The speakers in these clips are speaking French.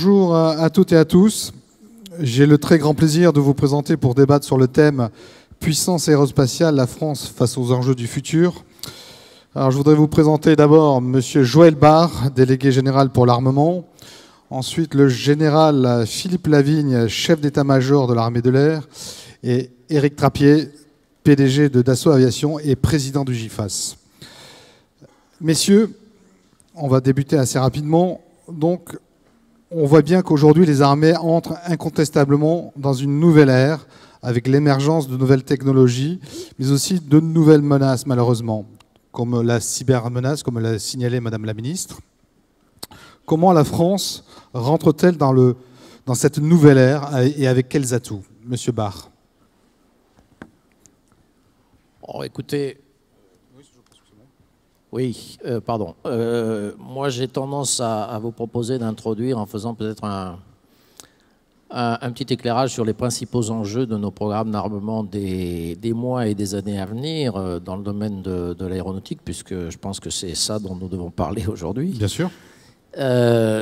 Bonjour à toutes et à tous. J'ai le très grand plaisir de vous présenter pour débattre sur le thème Puissance aérospatiale, la France face aux enjeux du futur. Alors, je voudrais vous présenter d'abord M. Joël Barre, délégué général pour l'armement. Ensuite, le général Philippe Lavigne, chef d'état-major de l'armée de l'air. Et Éric Trappier, PDG de Dassault Aviation et président du GIFAS. Messieurs, on va débuter assez rapidement. Donc, on voit bien qu'aujourd'hui, les armées entrent incontestablement dans une nouvelle ère, avec l'émergence de nouvelles technologies, mais aussi de nouvelles menaces, malheureusement, comme la cybermenace, comme l'a signalé Madame la Ministre. Comment la France rentre-t-elle dans, dans cette nouvelle ère et avec quels atouts Monsieur Barr. écoutez, oui, euh, pardon. Euh, moi, j'ai tendance à, vous proposer d'introduire en faisant peut-être un, un, petit éclairage sur les principaux enjeux de nos programmes d'armement des, des, mois et des années à venir euh, dans le domaine de, l'aéronautique, puisque je pense que c'est ça dont nous devons parler aujourd'hui. Bien sûr.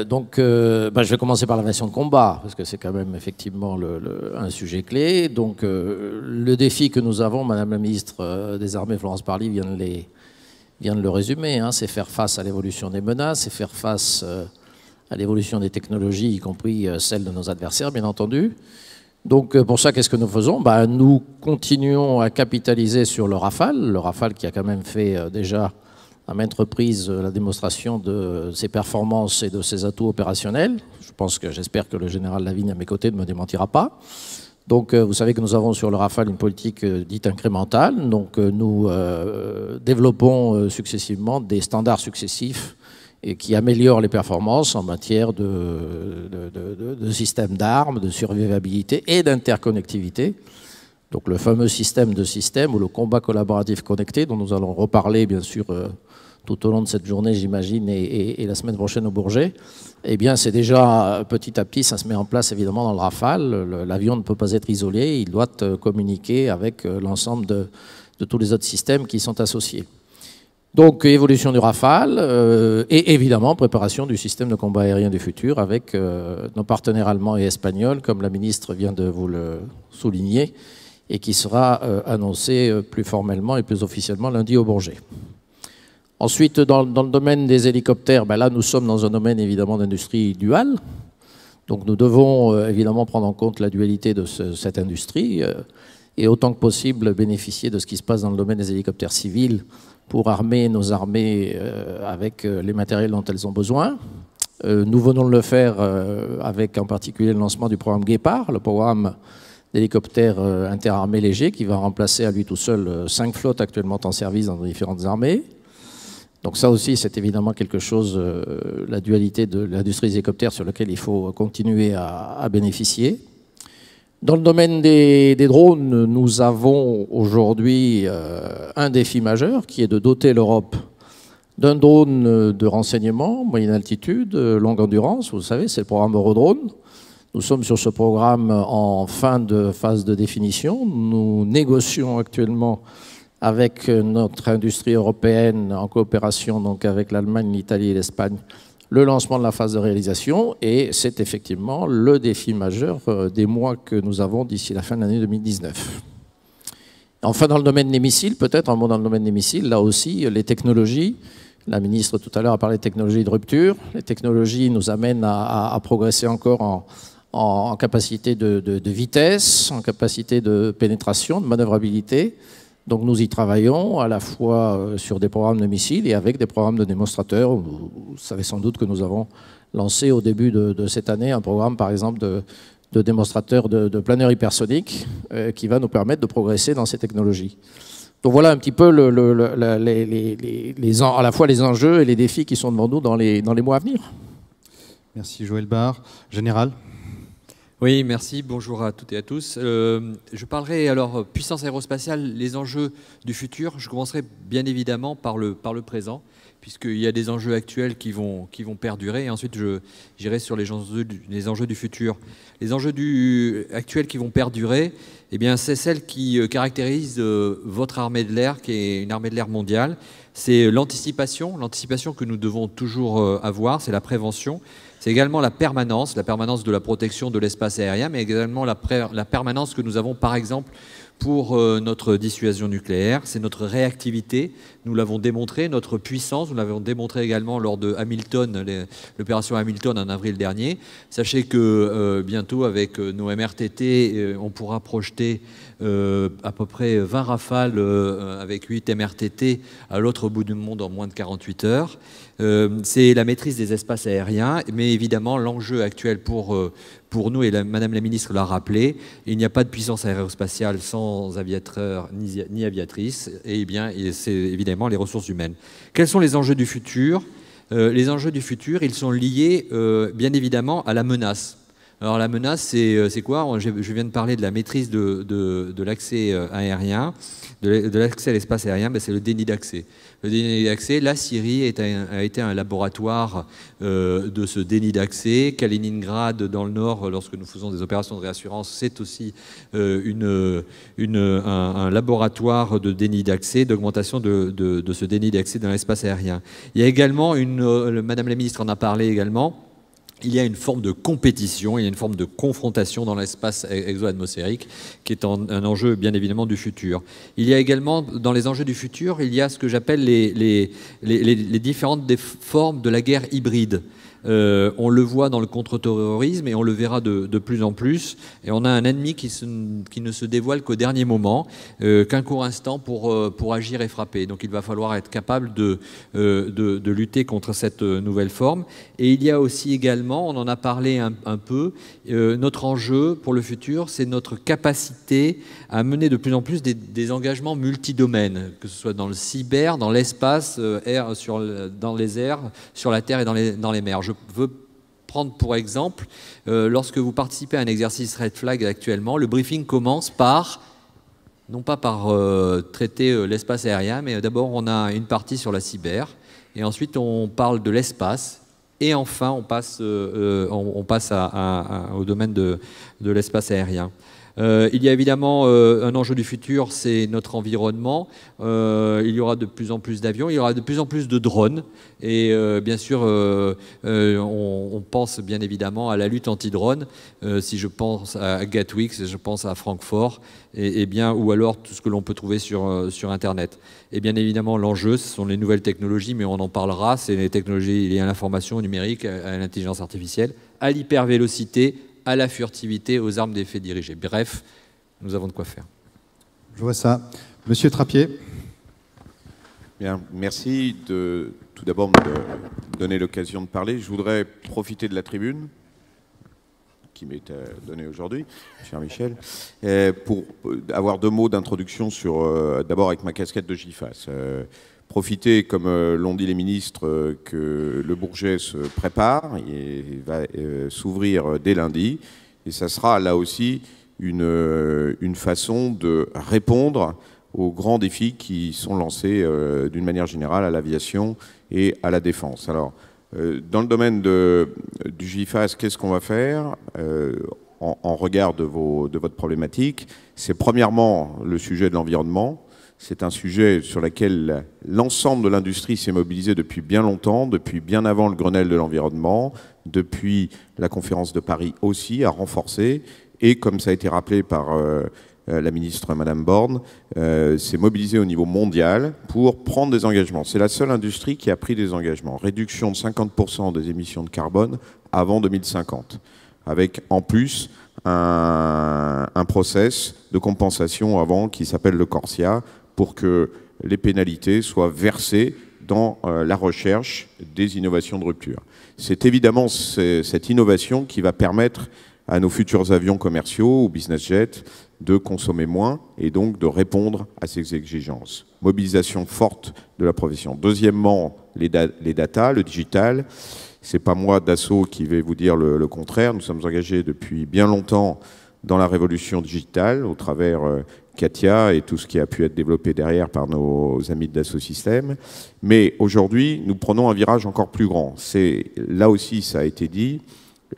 donc, bah, je vais commencer par nation de combat, parce que c'est quand même effectivement le, un sujet clé. Donc, le défi que nous avons, Madame la ministre des Armées, Florence Parly, vient de les, vient de le résumer, hein, c'est faire face à l'évolution des menaces, c'est faire face euh, à l'évolution des technologies, y compris euh, celles de nos adversaires, bien entendu. Donc euh, pour ça, qu'est-ce que nous faisons bah, Nous continuons à capitaliser sur le Rafale, le Rafale qui a quand même fait déjà à maintes reprises la démonstration de ses performances et de ses atouts opérationnels. Je pense que j'espère que le général Lavigne à mes côtés ne me démentira pas. Donc, euh, vous savez que nous avons sur le Rafale une politique euh, dite incrémentale. Donc, euh, nous développons successivement des standards successifs et qui améliorent les performances en matière de, de système d'armes, de survivabilité et d'interconnectivité. Donc, le fameux système de système ou le combat collaboratif connecté dont nous allons reparler, bien sûr, tout au long de cette journée, j'imagine, et, la semaine prochaine au Bourget, eh bien, c'est déjà euh, petit à petit, ça se met en place évidemment dans le Rafale. L'avion ne peut pas être isolé, il doit euh, communiquer avec euh, l'ensemble de, tous les autres systèmes qui sont associés. Donc, évolution du Rafale et évidemment préparation du système de combat aérien du futur avec nos partenaires allemands et espagnols, comme la ministre vient de vous le souligner, et qui sera annoncé plus formellement et plus officiellement lundi au Bourget. Ensuite, dans, le domaine des hélicoptères, ben là, nous sommes dans un domaine évidemment d'industrie duale. Donc nous devons euh, évidemment prendre en compte la dualité de cette industrie euh, et autant que possible bénéficier de ce qui se passe dans le domaine des hélicoptères civils pour armer nos armées euh, avec les matériels dont elles ont besoin. nous venons de le faire avec en particulier le lancement du programme Guépard, le programme d'hélicoptères interarmées légers qui va remplacer à lui tout seul cinq flottes actuellement en service dans différentes armées. Donc ça aussi, c'est évidemment quelque chose, euh, la dualité de l'industrie des hélicoptères sur laquelle il faut continuer à, bénéficier. Dans le domaine des, drones, nous avons aujourd'hui euh, un défi majeur qui est de doter l'Europe d'un drone de renseignement, moyenne altitude, longue endurance. Vous savez, c'est le programme Eurodrone. Nous sommes sur ce programme en fin de phase de définition. Nous négocions actuellement avec euh, notre industrie européenne en coopération donc avec l'Allemagne, l'Italie et l'Espagne, le lancement de la phase de réalisation et c'est effectivement le défi majeur euh, des mois que nous avons d'ici la fin de l'année 2019. Enfin, dans le domaine des missiles, peut-être un mot dans le domaine des missiles, là aussi, les technologies. La ministre tout à l'heure a parlé de technologies de rupture. Les technologies nous amènent à, progresser encore en, capacité de, de vitesse, en capacité de pénétration, de manœuvrabilité. Donc nous y travaillons à la fois euh, sur des programmes de missiles et avec des programmes de démonstrateurs. Vous savez sans doute que nous avons lancé au début de, cette année un programme, par exemple, de, démonstrateurs de, de planeurs hypersoniques euh, qui va nous permettre de progresser dans ces technologies. Donc voilà un petit peu les, à la fois les enjeux et les défis qui sont devant nous dans les, dans les mois à venir. Merci Joël Barre. Général oui, merci. Bonjour à toutes et à tous. Euh, je parlerai alors euh, puissance aérospatiale, les enjeux du futur. Je commencerai bien évidemment par le, par le présent, puisqu'il y a des enjeux actuels qui vont, qui vont perdurer. Et ensuite, j'irai sur les enjeux, du, enjeux du futur. Les enjeux du, actuels qui vont perdurer, eh c'est celles qui euh, caractérisent votre armée de l'air, qui est une armée de l'air mondiale. C'est l'anticipation, l'anticipation que nous devons toujours avoir, c'est la prévention. C'est également la permanence, la permanence de la protection de l'espace aérien, mais également la, permanence que nous avons, par exemple, pour euh, notre dissuasion nucléaire. C'est notre réactivité nous l'avons démontré, notre puissance, nous l'avons démontré également lors de Hamilton, l'opération Hamilton en avril dernier. Sachez que euh, bientôt, avec euh, nos MRTT, euh, on pourra projeter à peu près 20 rafales avec 8 MRTT à l'autre bout du monde en moins de 48 heures. C'est la maîtrise des espaces aériens, mais évidemment, l'enjeu actuel pour, pour nous, et Madame la Ministre l'a rappelé, il n'y a pas de puissance aérospatiale sans aviateur ni, aviatrice, et eh bien, c'est évidemment les ressources humaines. Quels sont les enjeux du futur euh, Les enjeux du futur, ils sont liés euh, bien évidemment à la menace. Alors la menace, c'est euh, quoi je, viens de parler de la maîtrise de, l'accès euh, aérien, de, l'accès à l'espace aérien, ben, c'est le déni d'accès. Le déni d'accès, la Syrie a été un laboratoire euh, de ce déni d'accès. Kaliningrad, dans le nord, lorsque nous faisons des opérations de réassurance, c'est aussi un, laboratoire de déni d'accès, d'augmentation de, ce déni d'accès dans l'espace aérien. Il y a également, une, Madame la ministre en a parlé également, il y a une forme de compétition, il y a une forme de confrontation dans l'espace e- exo-atmosphérique qui est un enjeu bien évidemment du futur. Il y a également, dans les enjeux du futur, il y a ce que j'appelle les, différentes formes de la guerre hybride. Euh, on le voit dans le contre-terrorisme et on le verra de, plus en plus. Et on a un ennemi qui, ne se dévoile qu'au dernier moment, euh, qu'un court instant pour, euh, pour agir et frapper. Donc il va falloir être capable de, de, lutter contre cette nouvelle forme. Et il y a aussi également, on en a parlé un, peu, notre enjeu pour le futur, c'est notre capacité à mener de plus en plus des, engagements multidomaines, que ce soit dans le cyber, dans l'espace, air, dans les airs, sur la terre et dans les, dans les mers veux prendre pour exemple, euh, lorsque vous participez à un exercice Red Flag actuellement, le briefing commence par, non pas par euh, traiter euh, l'espace aérien, mais d'abord on a une partie sur la cyber, et ensuite on parle de l'espace, et enfin on passe, on, passe au domaine de l'espace aérien. Euh, il y a évidemment euh, un enjeu du futur, c'est notre environnement. Euh, il y aura de plus en plus d'avions, il y aura de plus en plus de drones. Et bien sûr, on, pense bien évidemment à la lutte anti-drone. si je pense à Gatwick, si je pense à Francfort, et, bien, ou alors tout ce que l'on peut trouver sur, sur Internet. Et bien évidemment, l'enjeu, ce sont les nouvelles technologies, mais on en parlera. C'est les technologies liées à l'information numérique, à, à l'intelligence artificielle, à l'hypervélocité, à la furtivité, aux armes d'effets dirigés. Bref, nous avons de quoi faire. Je vois ça. Monsieur Trappier. Bien, merci de tout d'abord me donner l'occasion de parler. Je voudrais profiter de la tribune qui m'est euh, donnée aujourd'hui, cher Michel, euh, pour euh, avoir deux mots d'introduction sur, d'abord avec ma casquette de GIFAS profiter, comme euh, l'ont dit les ministres, euh, que le Bourget se prépare, et va euh, s'ouvrir dès lundi, et ça sera là aussi une, une façon de répondre aux grands défis qui sont lancés d'une manière générale à l'aviation et à la défense. Alors, dans le domaine du GIFAS, qu'est-ce qu'on va faire en, en, regard de, vos, de votre problématique C'est premièrement le sujet de l'environnement. C'est un sujet sur lequel l'ensemble de l'industrie s'est mobilisée depuis bien longtemps, depuis bien avant le Grenelle de l'environnement, depuis la conférence de Paris aussi, à renforcer. Et comme ça a été rappelé par euh, euh, la ministre Madame Borne, euh, s'est mobilisée au niveau mondial pour prendre des engagements. C'est la seule industrie qui a pris des engagements. Réduction de 50% des émissions de carbone avant 2050, avec en plus un, un process de compensation avant qui s'appelle le Corsia, pour que les pénalités soient versées dans euh, la recherche des innovations de rupture. C'est évidemment cette innovation qui va permettre à nos futurs avions commerciaux ou business jets de consommer moins et donc de répondre à ces exigences. Mobilisation forte de la profession. Deuxièmement, les, data, le digital. Ce n'est pas moi d'assaut qui vais vous dire le, contraire. Nous sommes engagés depuis bien longtemps dans la révolution digitale au travers euh, Katia et tout ce qui a pu être développé derrière par nos amis de Dassault Systèmes. Mais aujourd'hui, nous prenons un virage encore plus grand. C'est là aussi, ça a été dit,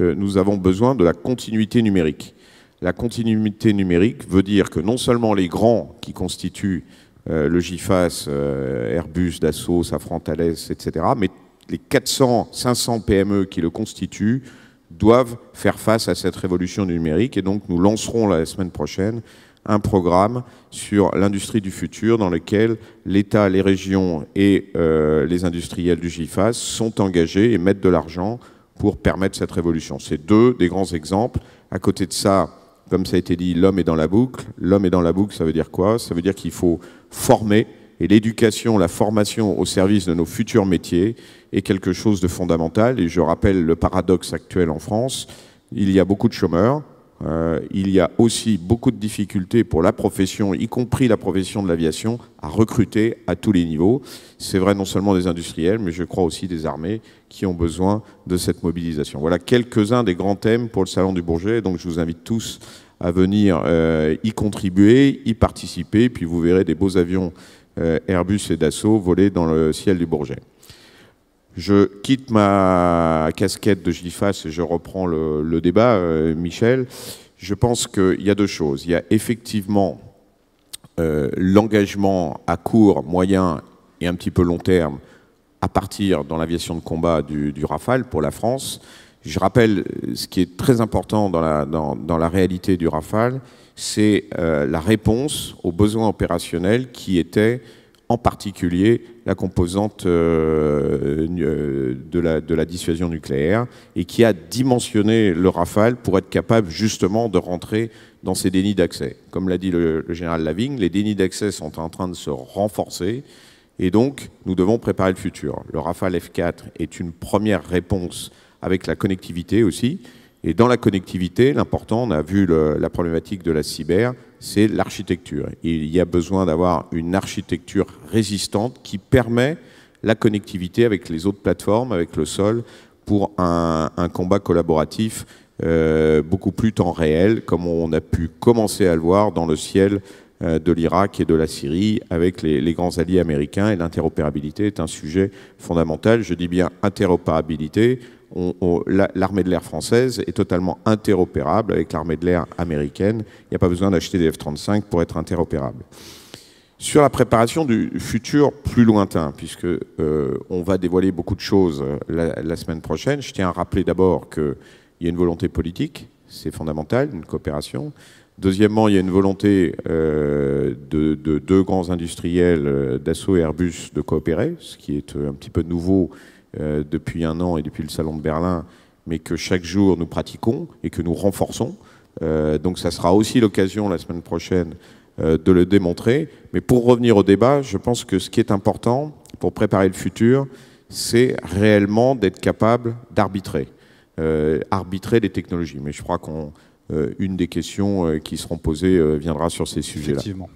euh, nous avons besoin de la continuité numérique. La continuité numérique veut dire que non seulement les grands qui constituent euh, le GIFAS, euh, Airbus, Dassault, Safran Thales, etc., mais les 400, 500 PME qui le constituent doivent faire face à cette révolution numérique. Et donc, nous lancerons la semaine prochaine un programme sur l'industrie du futur dans lequel l'État, les régions et euh, les industriels du GIFAS sont engagés et mettent de l'argent pour permettre cette révolution. C'est deux des grands exemples. À côté de ça, comme ça a été dit, l'homme est dans la boucle. L'homme est dans la boucle, ça veut dire quoi Ça veut dire qu'il faut former, et l'éducation, la formation au service de nos futurs métiers est quelque chose de fondamental. Et je rappelle le paradoxe actuel en France, il y a beaucoup de chômeurs, euh, il y a aussi beaucoup de difficultés pour la profession, y compris la profession de l'aviation, à recruter à tous les niveaux. C'est vrai non seulement des industriels, mais je crois aussi des armées qui ont besoin de cette mobilisation. Voilà quelques-uns des grands thèmes pour le Salon du Bourget. Donc je vous invite tous à venir euh, y contribuer, y participer, puis vous verrez des beaux avions euh, Airbus et Dassault voler dans le ciel du Bourget. Je quitte ma casquette de GIFAS et je reprends le, débat, euh, Michel. Je pense qu'il y a deux choses. Il y a effectivement euh, l'engagement à court, moyen et un petit peu long terme à partir dans l'aviation de combat du, Rafale pour la France. Je rappelle euh, ce qui est très important dans la, dans, la réalité du Rafale, c'est la réponse aux besoins opérationnels qui étaient en particulier la composante euh, euh, de, la, dissuasion nucléaire, et qui a dimensionné le Rafale pour être capable justement de rentrer dans ces dénis d'accès. Comme l'a dit le, général Lavigne, les dénis d'accès sont en train de se renforcer, et donc nous devons préparer le futur. Le Rafale F4 est une première réponse avec la connectivité aussi, et dans la connectivité, l'important, on a vu la problématique de la cyber, c'est l'architecture. Il y a besoin d'avoir une architecture résistante qui permet la connectivité avec les autres plateformes, avec le sol, pour un, combat collaboratif euh, beaucoup plus temps réel, comme on a pu commencer à le voir dans le ciel euh, de l'Irak et de la Syrie avec les, les grands alliés américains. Et l'interopérabilité est un sujet fondamental. Je dis bien interopérabilité l'armée de l'air française est totalement interopérable avec l'armée de l'air américaine. Il n'y a pas besoin d'acheter des F-35 pour être interopérable. Sur la préparation du futur plus lointain, puisque euh, on va dévoiler beaucoup de choses euh, la, semaine prochaine, je tiens à rappeler d'abord qu'il y a une volonté politique, c'est fondamental, une coopération. Deuxièmement, il y a une volonté euh, de, deux grands industriels, Dassault et Airbus, de coopérer, ce qui est un petit peu nouveau euh, depuis un an et depuis le Salon de Berlin, mais que chaque jour nous pratiquons et que nous renforçons. Euh, donc ça sera aussi l'occasion la semaine prochaine euh, de le démontrer. Mais pour revenir au débat, je pense que ce qui est important pour préparer le futur, c'est réellement d'être capable d'arbitrer, arbitrer les technologies. Mais je crois qu'une des questions qui seront posées viendra sur ces sujets-là. Effectivement.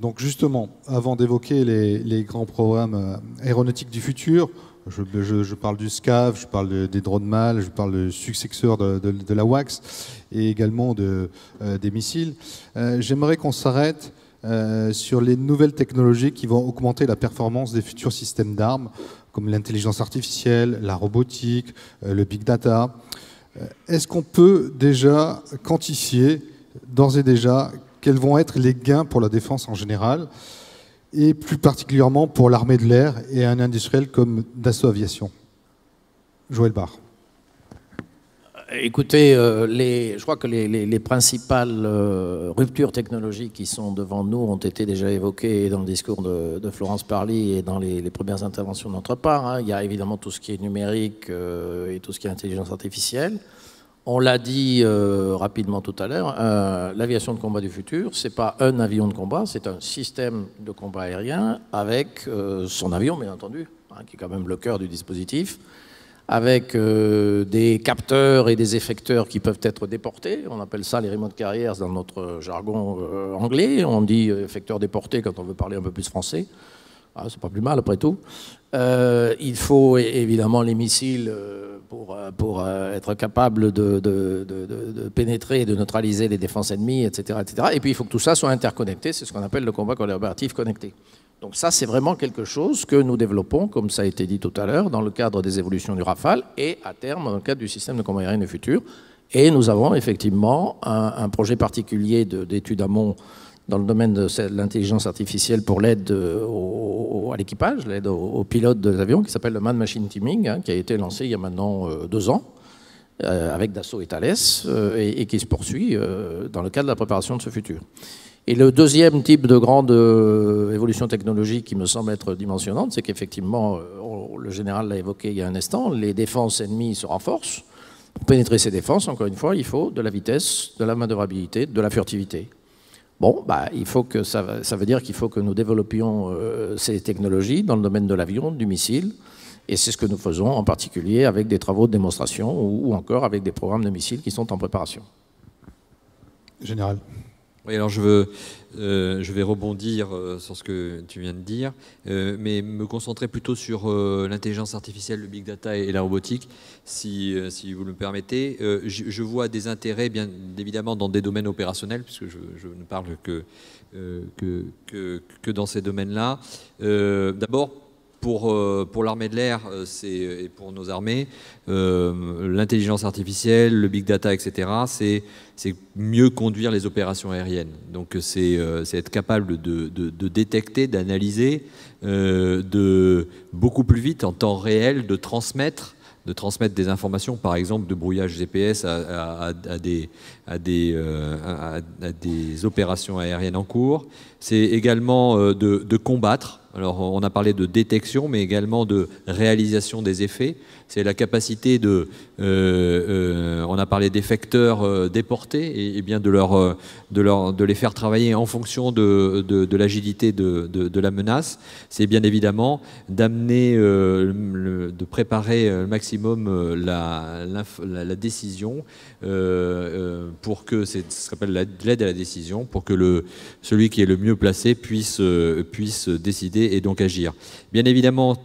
Donc justement, avant d'évoquer les, les, grands programmes aéronautiques du futur, je, parle du SCAV, je parle des drones mâles, je parle du successeur de, la WAX et également euh, des missiles. Euh, j'aimerais qu'on s'arrête euh, sur les nouvelles technologies qui vont augmenter la performance des futurs systèmes d'armes, comme l'intelligence artificielle, la robotique, le big data. Est-ce qu'on peut déjà quantifier, d'ores et déjà, quels vont être les gains pour la défense en général et plus particulièrement pour l'armée de l'air et un industriel comme Dassault Aviation Joël Barr. Écoutez, euh, je crois que les, principales euh, ruptures technologiques qui sont devant nous ont été déjà évoquées dans le discours de, Florence Parly et dans les, premières interventions de notre part. Hein. Il y a évidemment tout ce qui est numérique euh, et tout ce qui est intelligence artificielle. On l'a dit euh, rapidement tout à l'heure, euh, l'aviation de combat du futur, c'est pas un avion de combat, c'est un système de combat aérien avec euh, son avion, bien entendu, hein, qui est quand même le cœur du dispositif, avec des capteurs et des effecteurs qui peuvent être déportés. On appelle ça les remote carrières dans notre jargon anglais. On dit effecteurs déportés quand on veut parler un peu plus français. Ah, c'est pas plus mal après tout. il faut évidemment les missiles pour, euh, euh, être capable de, pénétrer et de neutraliser les défenses ennemies, etc., etc. Et puis il faut que tout ça soit interconnecté, c'est ce qu'on appelle le combat collaboratif connecté. Donc ça, c'est vraiment quelque chose que nous développons, comme ça a été dit tout à l'heure, dans le cadre des évolutions du Rafale et à terme dans le cadre du système de combat aérien du futur. Et nous avons effectivement un, projet particulier d'études amont dans le domaine de l'intelligence artificielle pour l'aide euh, à l'équipage, l'aide aux, pilotes de l'avion, qui s'appelle le Man Machine Teaming, hein, qui a été lancé il y a maintenant euh, deux ans euh, avec Dassault et Thales, et, et, qui se poursuit dans le cadre de la préparation de ce futur. Et le deuxième type de grande évolution technologique qui me semble être dimensionnante, c'est qu'effectivement, le général l'a évoqué il y a un instant, les défenses ennemies se renforcent. Pour pénétrer ces défenses, encore une fois, il faut de la vitesse, de la manœuvrabilité, de la furtivité. Bon, bah, il faut que ça, veut dire qu'il faut que nous développions euh, ces technologies dans le domaine de l'avion, du missile, et c'est ce que nous faisons en particulier avec des travaux de démonstration ou encore avec des programmes de missiles qui sont en préparation. Général. Oui, alors je, veux, euh, je vais rebondir euh, sur ce que tu viens de dire, euh, mais me concentrer plutôt sur l'intelligence artificielle, le big data et, la robotique, si, si, vous le permettez. Je, vois des intérêts, bien évidemment, dans des domaines opérationnels, puisque je, je ne parle que, que, que, que, dans ces domaines-là. D'abord, euh, pour, l'armée de l'air euh, et pour nos armées, euh, l'intelligence artificielle, le big data, etc., c'est mieux conduire les opérations aériennes. Donc c'est être capable de, détecter, d'analyser, beaucoup plus vite, en temps réel, de transmettre de transmettre des informations, par exemple de brouillage GPS à, des, opérations aériennes en cours. C'est également de combattre alors on a parlé de détection, mais également de réalisation des effets c'est la capacité de, euh, euh, on a parlé des facteurs euh, déportés, et, bien de, leur, de, de les faire travailler en fonction de, l'agilité de, la menace, c'est bien évidemment d'amener, de préparer le maximum la, la, décision pour que, c'est ce qu'on appelle l'aide à la décision, pour que le, celui qui est le mieux placé puisse, puisse décider et donc agir. Bien évidemment,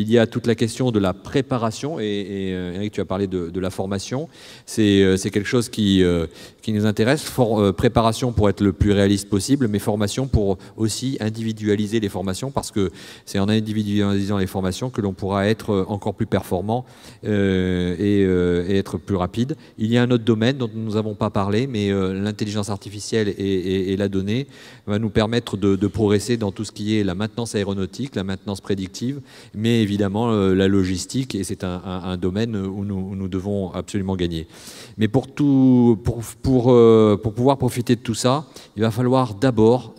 il y a toute la question de la préparation, et, euh, Eric, tu as parlé de, la formation. Euh, c'est quelque chose qui, euh, nous intéresse. préparation pour être le plus réaliste possible, mais formation pour aussi individualiser les formations, parce que c'est en individualisant les formations que l'on pourra être encore plus performant et, être plus rapide. Il y a un autre domaine dont nous n'avons pas parlé, mais l'intelligence artificielle et, la donnée va nous permettre de, de progresser dans tout ce qui est la maintenance aéronautique, la maintenance prédictive, mais évidemment euh, la logistique, et c'est un, domaine où nous, devons absolument gagner. Mais pour, tout, pour, pour euh, pouvoir profiter de tout ça, il va falloir d'abord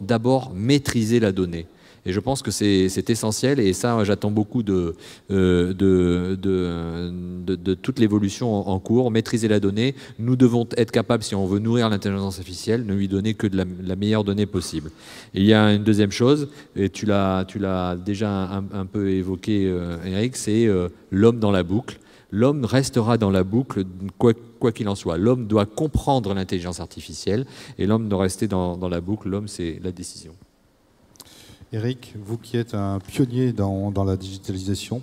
maîtriser la donnée. Et je pense que c'est essentiel. Et ça, j'attends beaucoup de, euh, toute l'évolution en, cours. Maîtriser la donnée. Nous devons être capables, si on veut nourrir l'intelligence artificielle, ne lui donner que de la, meilleure donnée possible. il y a une deuxième chose, et tu l'as déjà un, peu évoqué, euh, Eric, c'est euh, l'homme dans la boucle l'homme restera dans la boucle, quoi qu'il en soit. L'homme doit comprendre l'intelligence artificielle et l'homme doit rester dans la boucle. L'homme, c'est la décision. Eric, vous qui êtes un pionnier dans, dans la digitalisation.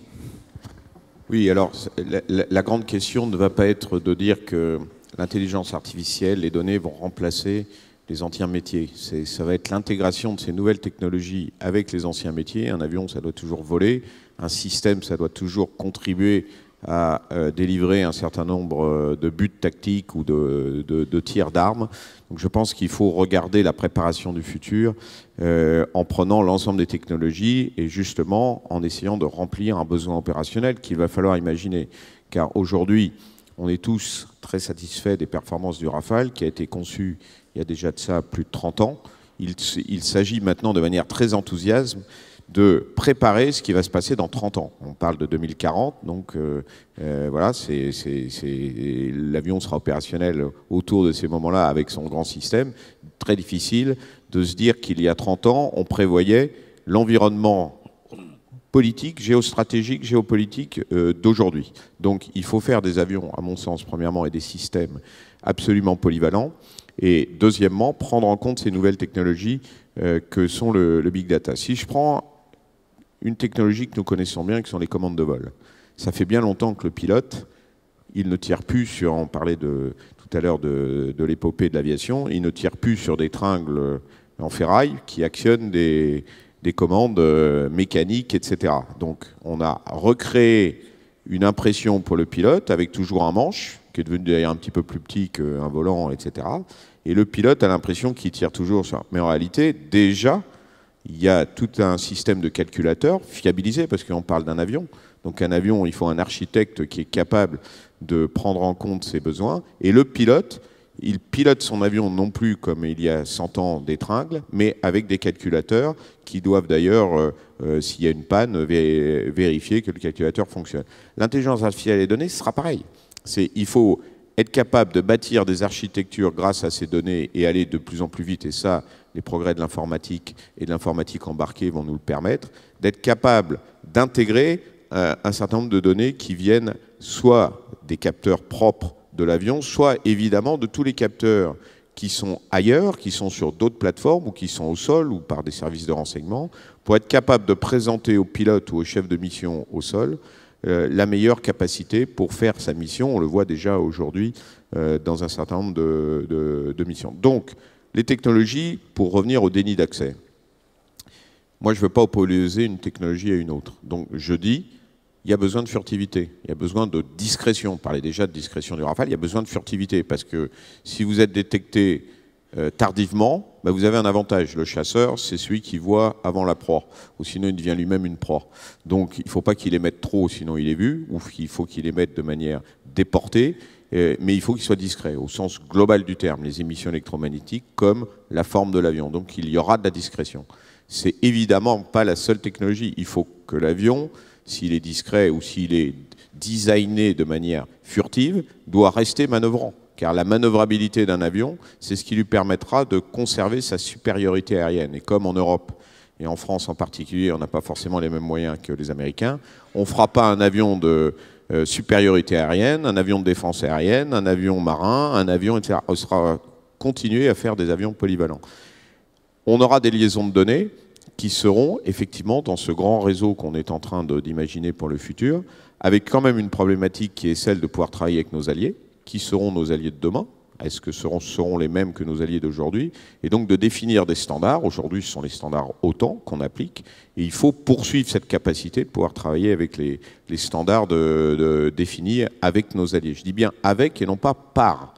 Oui, alors la, la, grande question ne va pas être de dire que l'intelligence artificielle, les données vont remplacer les anciens métiers. Ça va être l'intégration de ces nouvelles technologies avec les anciens métiers. Un avion, ça doit toujours voler. Un système, ça doit toujours contribuer à euh, délivrer un certain nombre euh, de buts tactiques ou de, de, tirs d'armes. Donc je pense qu'il faut regarder la préparation du futur euh, en prenant l'ensemble des technologies et justement en essayant de remplir un besoin opérationnel qu'il va falloir imaginer. Car aujourd'hui, on est tous très satisfaits des performances du Rafale qui a été conçu il y a déjà de ça plus de 30 ans. Il, il s'agit maintenant de manière très enthousiaste de préparer ce qui va se passer dans 30 ans. On parle de 2040, donc euh, euh voilà, l'avion sera opérationnel autour de ces moments-là avec son grand système. Très difficile de se dire qu'il y a 30 ans, on prévoyait l'environnement politique, géostratégique, géopolitique euh, d'aujourd'hui. Donc il faut faire des avions, à mon sens, premièrement, et des systèmes absolument polyvalents. Et deuxièmement, prendre en compte ces nouvelles technologies euh, que sont le, big data. Si je prends une technologie que nous connaissons bien, qui sont les commandes de vol. Ça fait bien longtemps que le pilote, il ne tire plus sur, on parlait de, tout à l'heure de, l'épopée de l'aviation, il ne tire plus sur des tringles en ferraille qui actionnent des, commandes euh, mécaniques, etc. Donc on a recréé une impression pour le pilote avec toujours un manche, qui est devenu d'ailleurs un petit peu plus petit qu'un volant, etc. Et le pilote a l'impression qu'il tire toujours sur... Mais en réalité, déjà, il y a tout un système de calculateurs fiabilisé, parce qu'on parle d'un avion. Donc un avion, il faut un architecte qui est capable de prendre en compte ses besoins. Et le pilote, il pilote son avion non plus comme il y a 100 ans des mais avec des calculateurs qui doivent d'ailleurs, euh, euh, s'il y a une panne, vérifier que le calculateur fonctionne. L'intelligence artificielle et données, ce sera pareil. Il faut être capable de bâtir des architectures grâce à ces données et aller de plus en plus vite. Et ça, les progrès de l'informatique et de l'informatique embarquée vont nous le permettre, d'être capable d'intégrer euh, un certain nombre de données qui viennent soit des capteurs propres de l'avion, soit évidemment de tous les capteurs qui sont ailleurs, qui sont sur d'autres plateformes ou qui sont au sol ou par des services de renseignement, pour être capable de présenter au pilote ou au chef de mission au sol euh, la meilleure capacité pour faire sa mission. On le voit déjà aujourd'hui euh, dans un certain nombre de, de missions. Donc, les technologies, pour revenir au déni d'accès. Moi, je ne veux pas opposer une technologie à une autre. Donc, je dis, il y a besoin de furtivité, il y a besoin de discrétion. parlait déjà de discrétion du rafale, il y a besoin de furtivité, parce que si vous êtes détecté euh, tardivement, ben, vous avez un avantage. Le chasseur, c'est celui qui voit avant la proie, ou sinon il devient lui-même une proie. Donc il ne faut pas qu'il émette trop, sinon il est vu, ou il faut qu'il émette de manière déportée. Euh, mais il faut qu'il soit discret au sens global du terme, les émissions électromagnétiques comme la forme de l'avion. Donc il y aura de la discrétion. C'est évidemment pas la seule technologie. Il faut que l'avion, s'il est discret ou s'il est designé de manière furtive, doit rester manœuvrant. Car la manœuvrabilité d'un avion, c'est ce qui lui permettra de conserver sa supériorité aérienne. Et comme en Europe, et en France en particulier, on n'a pas forcément les mêmes moyens que les Américains. On ne fera pas un avion de euh, supériorité aérienne, un avion de défense aérienne, un avion marin, un avion, etc. On sera continué à faire des avions polyvalents. On aura des liaisons de données qui seront effectivement dans ce grand réseau qu'on est en train d'imaginer pour le futur, avec quand même une problématique qui est celle de pouvoir travailler avec nos alliés, qui seront nos alliés de demain, est-ce que seront, seront les mêmes que nos alliés d'aujourd'hui Et donc de définir des standards. Aujourd'hui, ce sont les standards autant qu'on applique. Et il faut poursuivre cette capacité de pouvoir travailler avec les, standards de, définis avec nos alliés. Je dis bien avec et non pas par.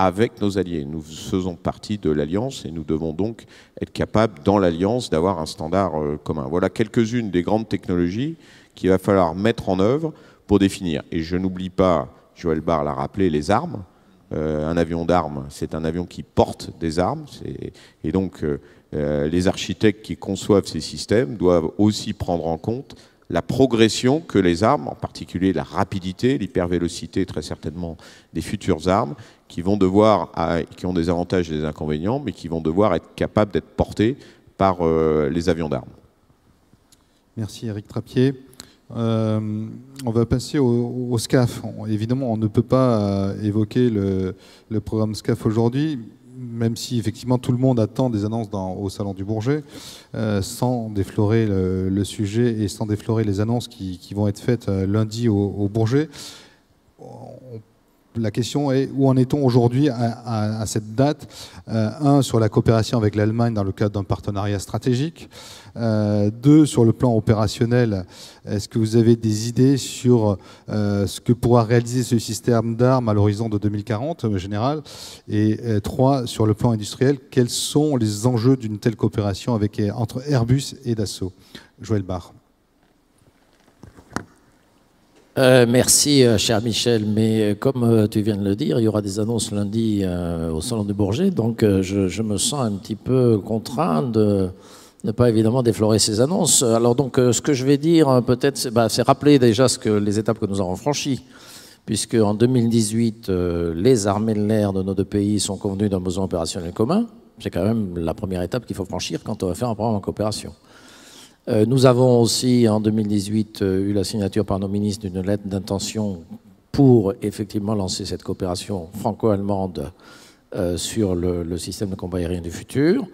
Avec nos alliés. Nous faisons partie de l'Alliance et nous devons donc être capables, dans l'Alliance, d'avoir un standard euh, commun. Voilà quelques-unes des grandes technologies qu'il va falloir mettre en œuvre pour définir. Et je n'oublie pas, Joël Barr l'a rappelé, les armes. Euh, un avion d'armes, c'est un avion qui porte des armes. Et donc, euh, euh, les architectes qui conçoivent ces systèmes doivent aussi prendre en compte la progression que les armes, en particulier la rapidité, l'hypervélocité très certainement des futures armes, qui vont devoir, qui ont des avantages et des inconvénients, mais qui vont devoir être capables d'être portées par les avions d'armes. Merci Eric Trappier. Euh, on va passer au, SCAF. évidemment, on ne peut pas euh, évoquer le, programme SCAF aujourd'hui, même si effectivement tout le monde attend des annonces au Salon du Bourget, euh, sans déflorer le, sujet et sans déflorer les annonces qui, vont être faites lundi au, Bourget la question est où en est-on aujourd'hui à, cette date euh, Un, sur la coopération avec l'Allemagne dans le cadre d'un partenariat stratégique. Euh, deux, sur le plan opérationnel, est-ce que vous avez des idées sur euh, ce que pourra réaliser ce système d'armes à l'horizon de 2040, en général Et trois, sur le plan industriel, quels sont les enjeux d'une telle coopération avec, entre Airbus et Dassault Joël Barr. Euh, merci, euh, cher Michel. Mais euh, comme tu viens de le dire, il y aura des annonces lundi au Salon du Bourget. Donc, je, me sens un petit peu contraint de ne pas évidemment déflorer ces annonces. Alors, donc, ce que je vais dire, peut-être, bah, c'est rappeler déjà ce que, les étapes que nous avons franchies. Puisque en 2018, les armées de l'air de nos deux pays sont convenues d'un besoin opérationnel commun. C'est quand même la première étape qu'il faut franchir quand on va faire un programme en coopération. Euh, nous avons aussi, en 2018, euh, eu la signature par nos ministres d'une lettre d'intention pour effectivement lancer cette coopération franco-allemande euh, sur le, système de combat aérien du futur.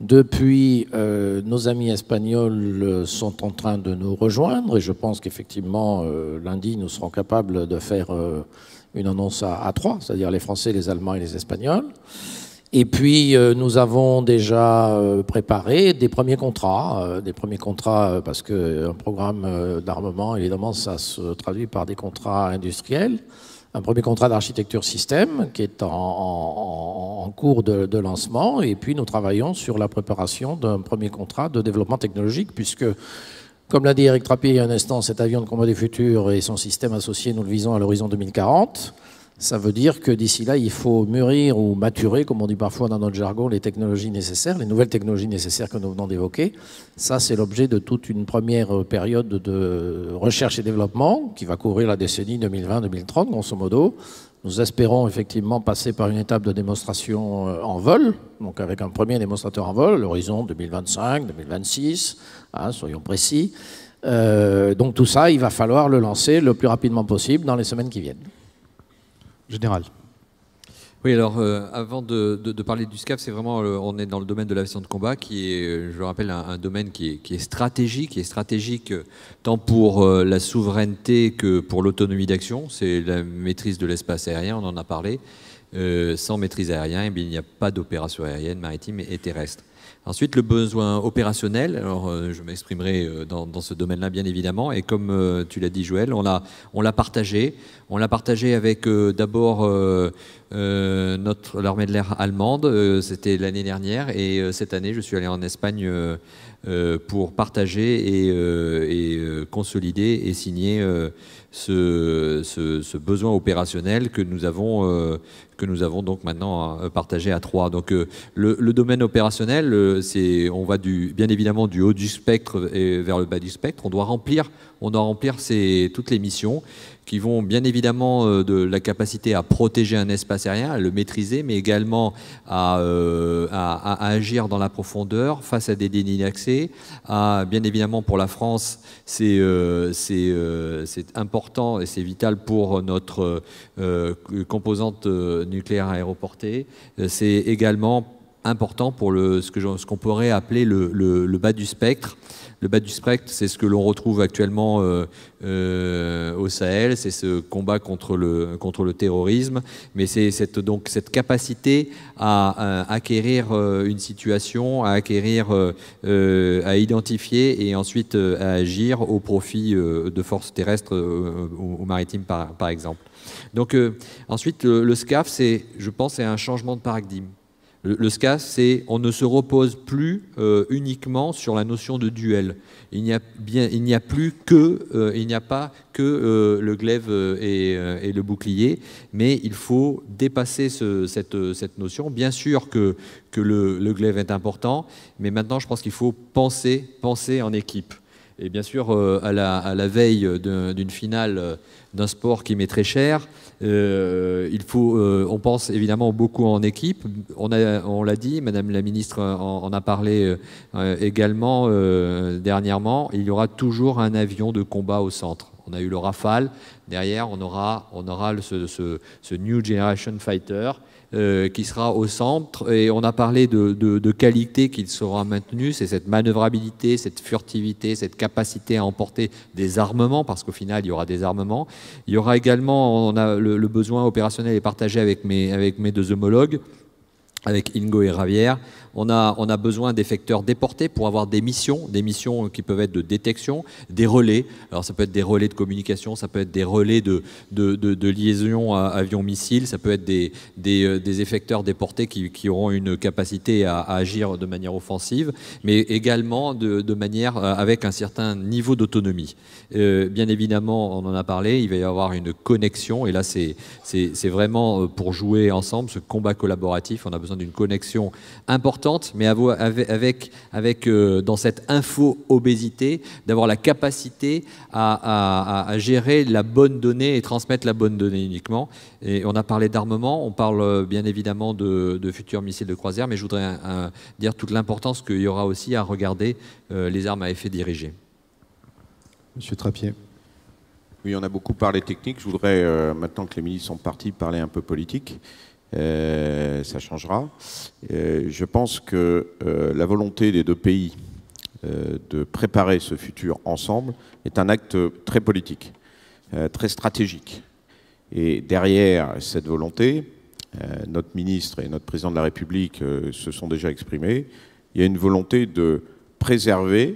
Depuis, nos amis espagnols sont en train de nous rejoindre et je pense qu'effectivement, lundi, nous serons capables de faire une annonce à, à trois, c'est-à-dire les Français, les Allemands et les Espagnols. Et puis euh, nous avons déjà euh, préparé des premiers contrats, euh, des premiers contrats parce qu'un programme d'armement, évidemment, ça se traduit par des contrats industriels. Un premier contrat d'architecture système qui est en, cours de, lancement. Et puis nous travaillons sur la préparation d'un premier contrat de développement technologique puisque comme l'a dit Eric Trappier il y a un instant, cet avion de combat des futurs et son système associé, nous le visons à l'horizon 2040. Ça veut dire que d'ici là, il faut mûrir ou maturer, comme on dit parfois dans notre jargon, les technologies nécessaires, les nouvelles technologies nécessaires que nous venons d'évoquer. Ça, c'est l'objet de toute une première euh, période de recherche et développement qui va couvrir la décennie 2020-2030, grosso modo. Nous espérons effectivement passer par une étape de démonstration euh, en vol, donc avec un premier démonstrateur en vol, l'horizon 2025-2026, hein, soyons précis. Euh, donc tout ça, il va falloir le lancer le plus rapidement possible dans les semaines qui viennent général. Oui, alors euh, avant de, parler du SCAF, c'est vraiment, euh, on est dans le domaine de l'aviation de combat qui est, euh, je le rappelle, un, domaine qui est, stratégique, et est stratégique tant pour la souveraineté que pour l'autonomie d'action. C'est la maîtrise de l'espace aérien, on en a parlé. sans maîtrise aérienne, eh il n'y a pas d'opération aérienne, maritime et terrestre. Ensuite, le besoin opérationnel. Alors, euh, je m'exprimerai euh, dans, ce domaine-là, bien évidemment. Et comme euh, tu l'as dit, Joël, on l'a, on l'a partagé. On l'a partagé avec d'abord notre l'armée de l'air allemande. c'était l'année dernière. Et cette année, je suis allé en Espagne euh, pour partager et, euh, euh, consolider et signer ce, besoin opérationnel que nous avons, que nous avons donc maintenant partagé à trois. Donc le, domaine opérationnel, c'est on va bien évidemment du haut du spectre vers le bas du spectre. On doit remplir, on doit remplir toutes les missions qui vont bien évidemment euh, de la capacité à protéger un espace aérien, à le maîtriser, mais également à, euh, agir dans la profondeur face à des dénis d'accès. Ah, bien évidemment, pour la France, euh, c'est important et c'est vital pour notre composante nucléaire aéroportée. C'est également important pour le, ce qu'on pourrait appeler le bas du spectre. Le bas du spectre, c'est ce que l'on retrouve actuellement euh, euh, au Sahel, c'est ce combat contre le, contre le terrorisme, mais c'est cette, donc cette capacité à, euh, acquérir une situation, à acquérir, à identifier et ensuite à agir au profit de forces terrestres ou, maritimes, par, par exemple. Donc ensuite, le, SCAF, c'est, je pense, c'est un changement de paradigme. Le, scas, c'est on ne se repose plus euh, uniquement sur la notion de duel. Il n'y a, plus que, euh, il n'y a pas que euh, le glaive et, le bouclier, mais il faut dépasser cette, notion. Bien sûr que, le, glaive est important, mais maintenant je pense qu'il faut penser, penser en équipe. Et bien sûr, à la, à, la, veille d'une finale d'un sport qui m'est très cher, euh, il faut, euh, on pense évidemment beaucoup en équipe. On, l'a dit, Madame la ministre en, a parlé euh, également dernièrement. Il y aura toujours un avion de combat au centre. On a eu le Rafale, Derrière, on aura, on aura ce, New Generation Fighter euh, qui sera au centre. Et on a parlé de, qualité qu'il sera maintenu, c'est cette manœuvrabilité, cette furtivité, cette capacité à emporter des armements, parce qu'au final, il y aura des armements. Il y aura également, on a le, besoin opérationnel est partagé avec avec mes deux homologues avec Ingo et Ravière. On a, on a besoin d'effecteurs déportés pour avoir des missions, des missions qui peuvent être de détection, des relais. Alors ça peut être des relais de communication, ça peut être des relais de, de, de, liaison avion-missile, ça peut être des, des, euh, des effecteurs déportés qui, qui, auront une capacité à, agir de manière offensive, mais également de, de manière euh, avec un certain niveau d'autonomie. Euh, bien évidemment, on en a parlé, il va y avoir une connexion, et là c'est vraiment pour jouer ensemble, ce combat collaboratif, on a besoin d'une connexion importante, mais avec, avec euh, dans cette info-obésité, d'avoir la capacité à, gérer la bonne donnée et transmettre la bonne donnée uniquement. Et on a parlé d'armement, on parle euh, bien évidemment de, futurs missiles de croisière, mais je voudrais dire toute l'importance qu'il y aura aussi à regarder euh, les armes à effet dirigé. Monsieur Trappier. Oui, on a beaucoup parlé technique. Je voudrais, maintenant que les ministres sont partis, parler un peu politique. Euh, ça changera. Euh, je pense que euh, la volonté des deux pays de préparer ce futur ensemble est un acte très politique, très stratégique. Et derrière cette volonté, notre ministre et notre président de la République se sont déjà exprimés, il y a une volonté de préserver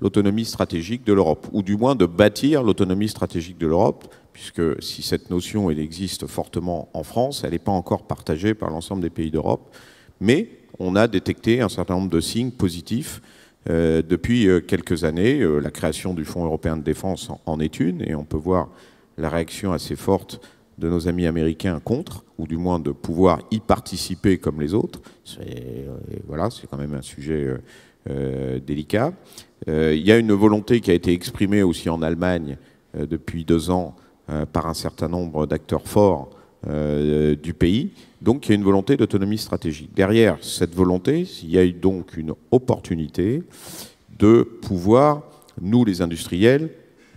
l'autonomie stratégique de l'Europe, ou du moins de bâtir l'autonomie stratégique de l'Europe puisque si cette notion elle existe fortement en France, elle n'est pas encore partagée par l'ensemble des pays d'Europe, mais on a détecté un certain nombre de signes positifs euh, depuis euh, quelques années. Euh, la création du Fonds européen de défense en, est une, et on peut voir la réaction assez forte de nos amis américains contre, ou du moins de pouvoir y participer comme les autres. C'est voilà, quand même un sujet délicat. Il y a une volonté qui a été exprimée aussi en Allemagne depuis deux ans euh, par un certain nombre d'acteurs forts euh, du pays. Donc il y a une volonté d'autonomie stratégique. Derrière cette volonté, il y a donc une opportunité de pouvoir, nous les industriels,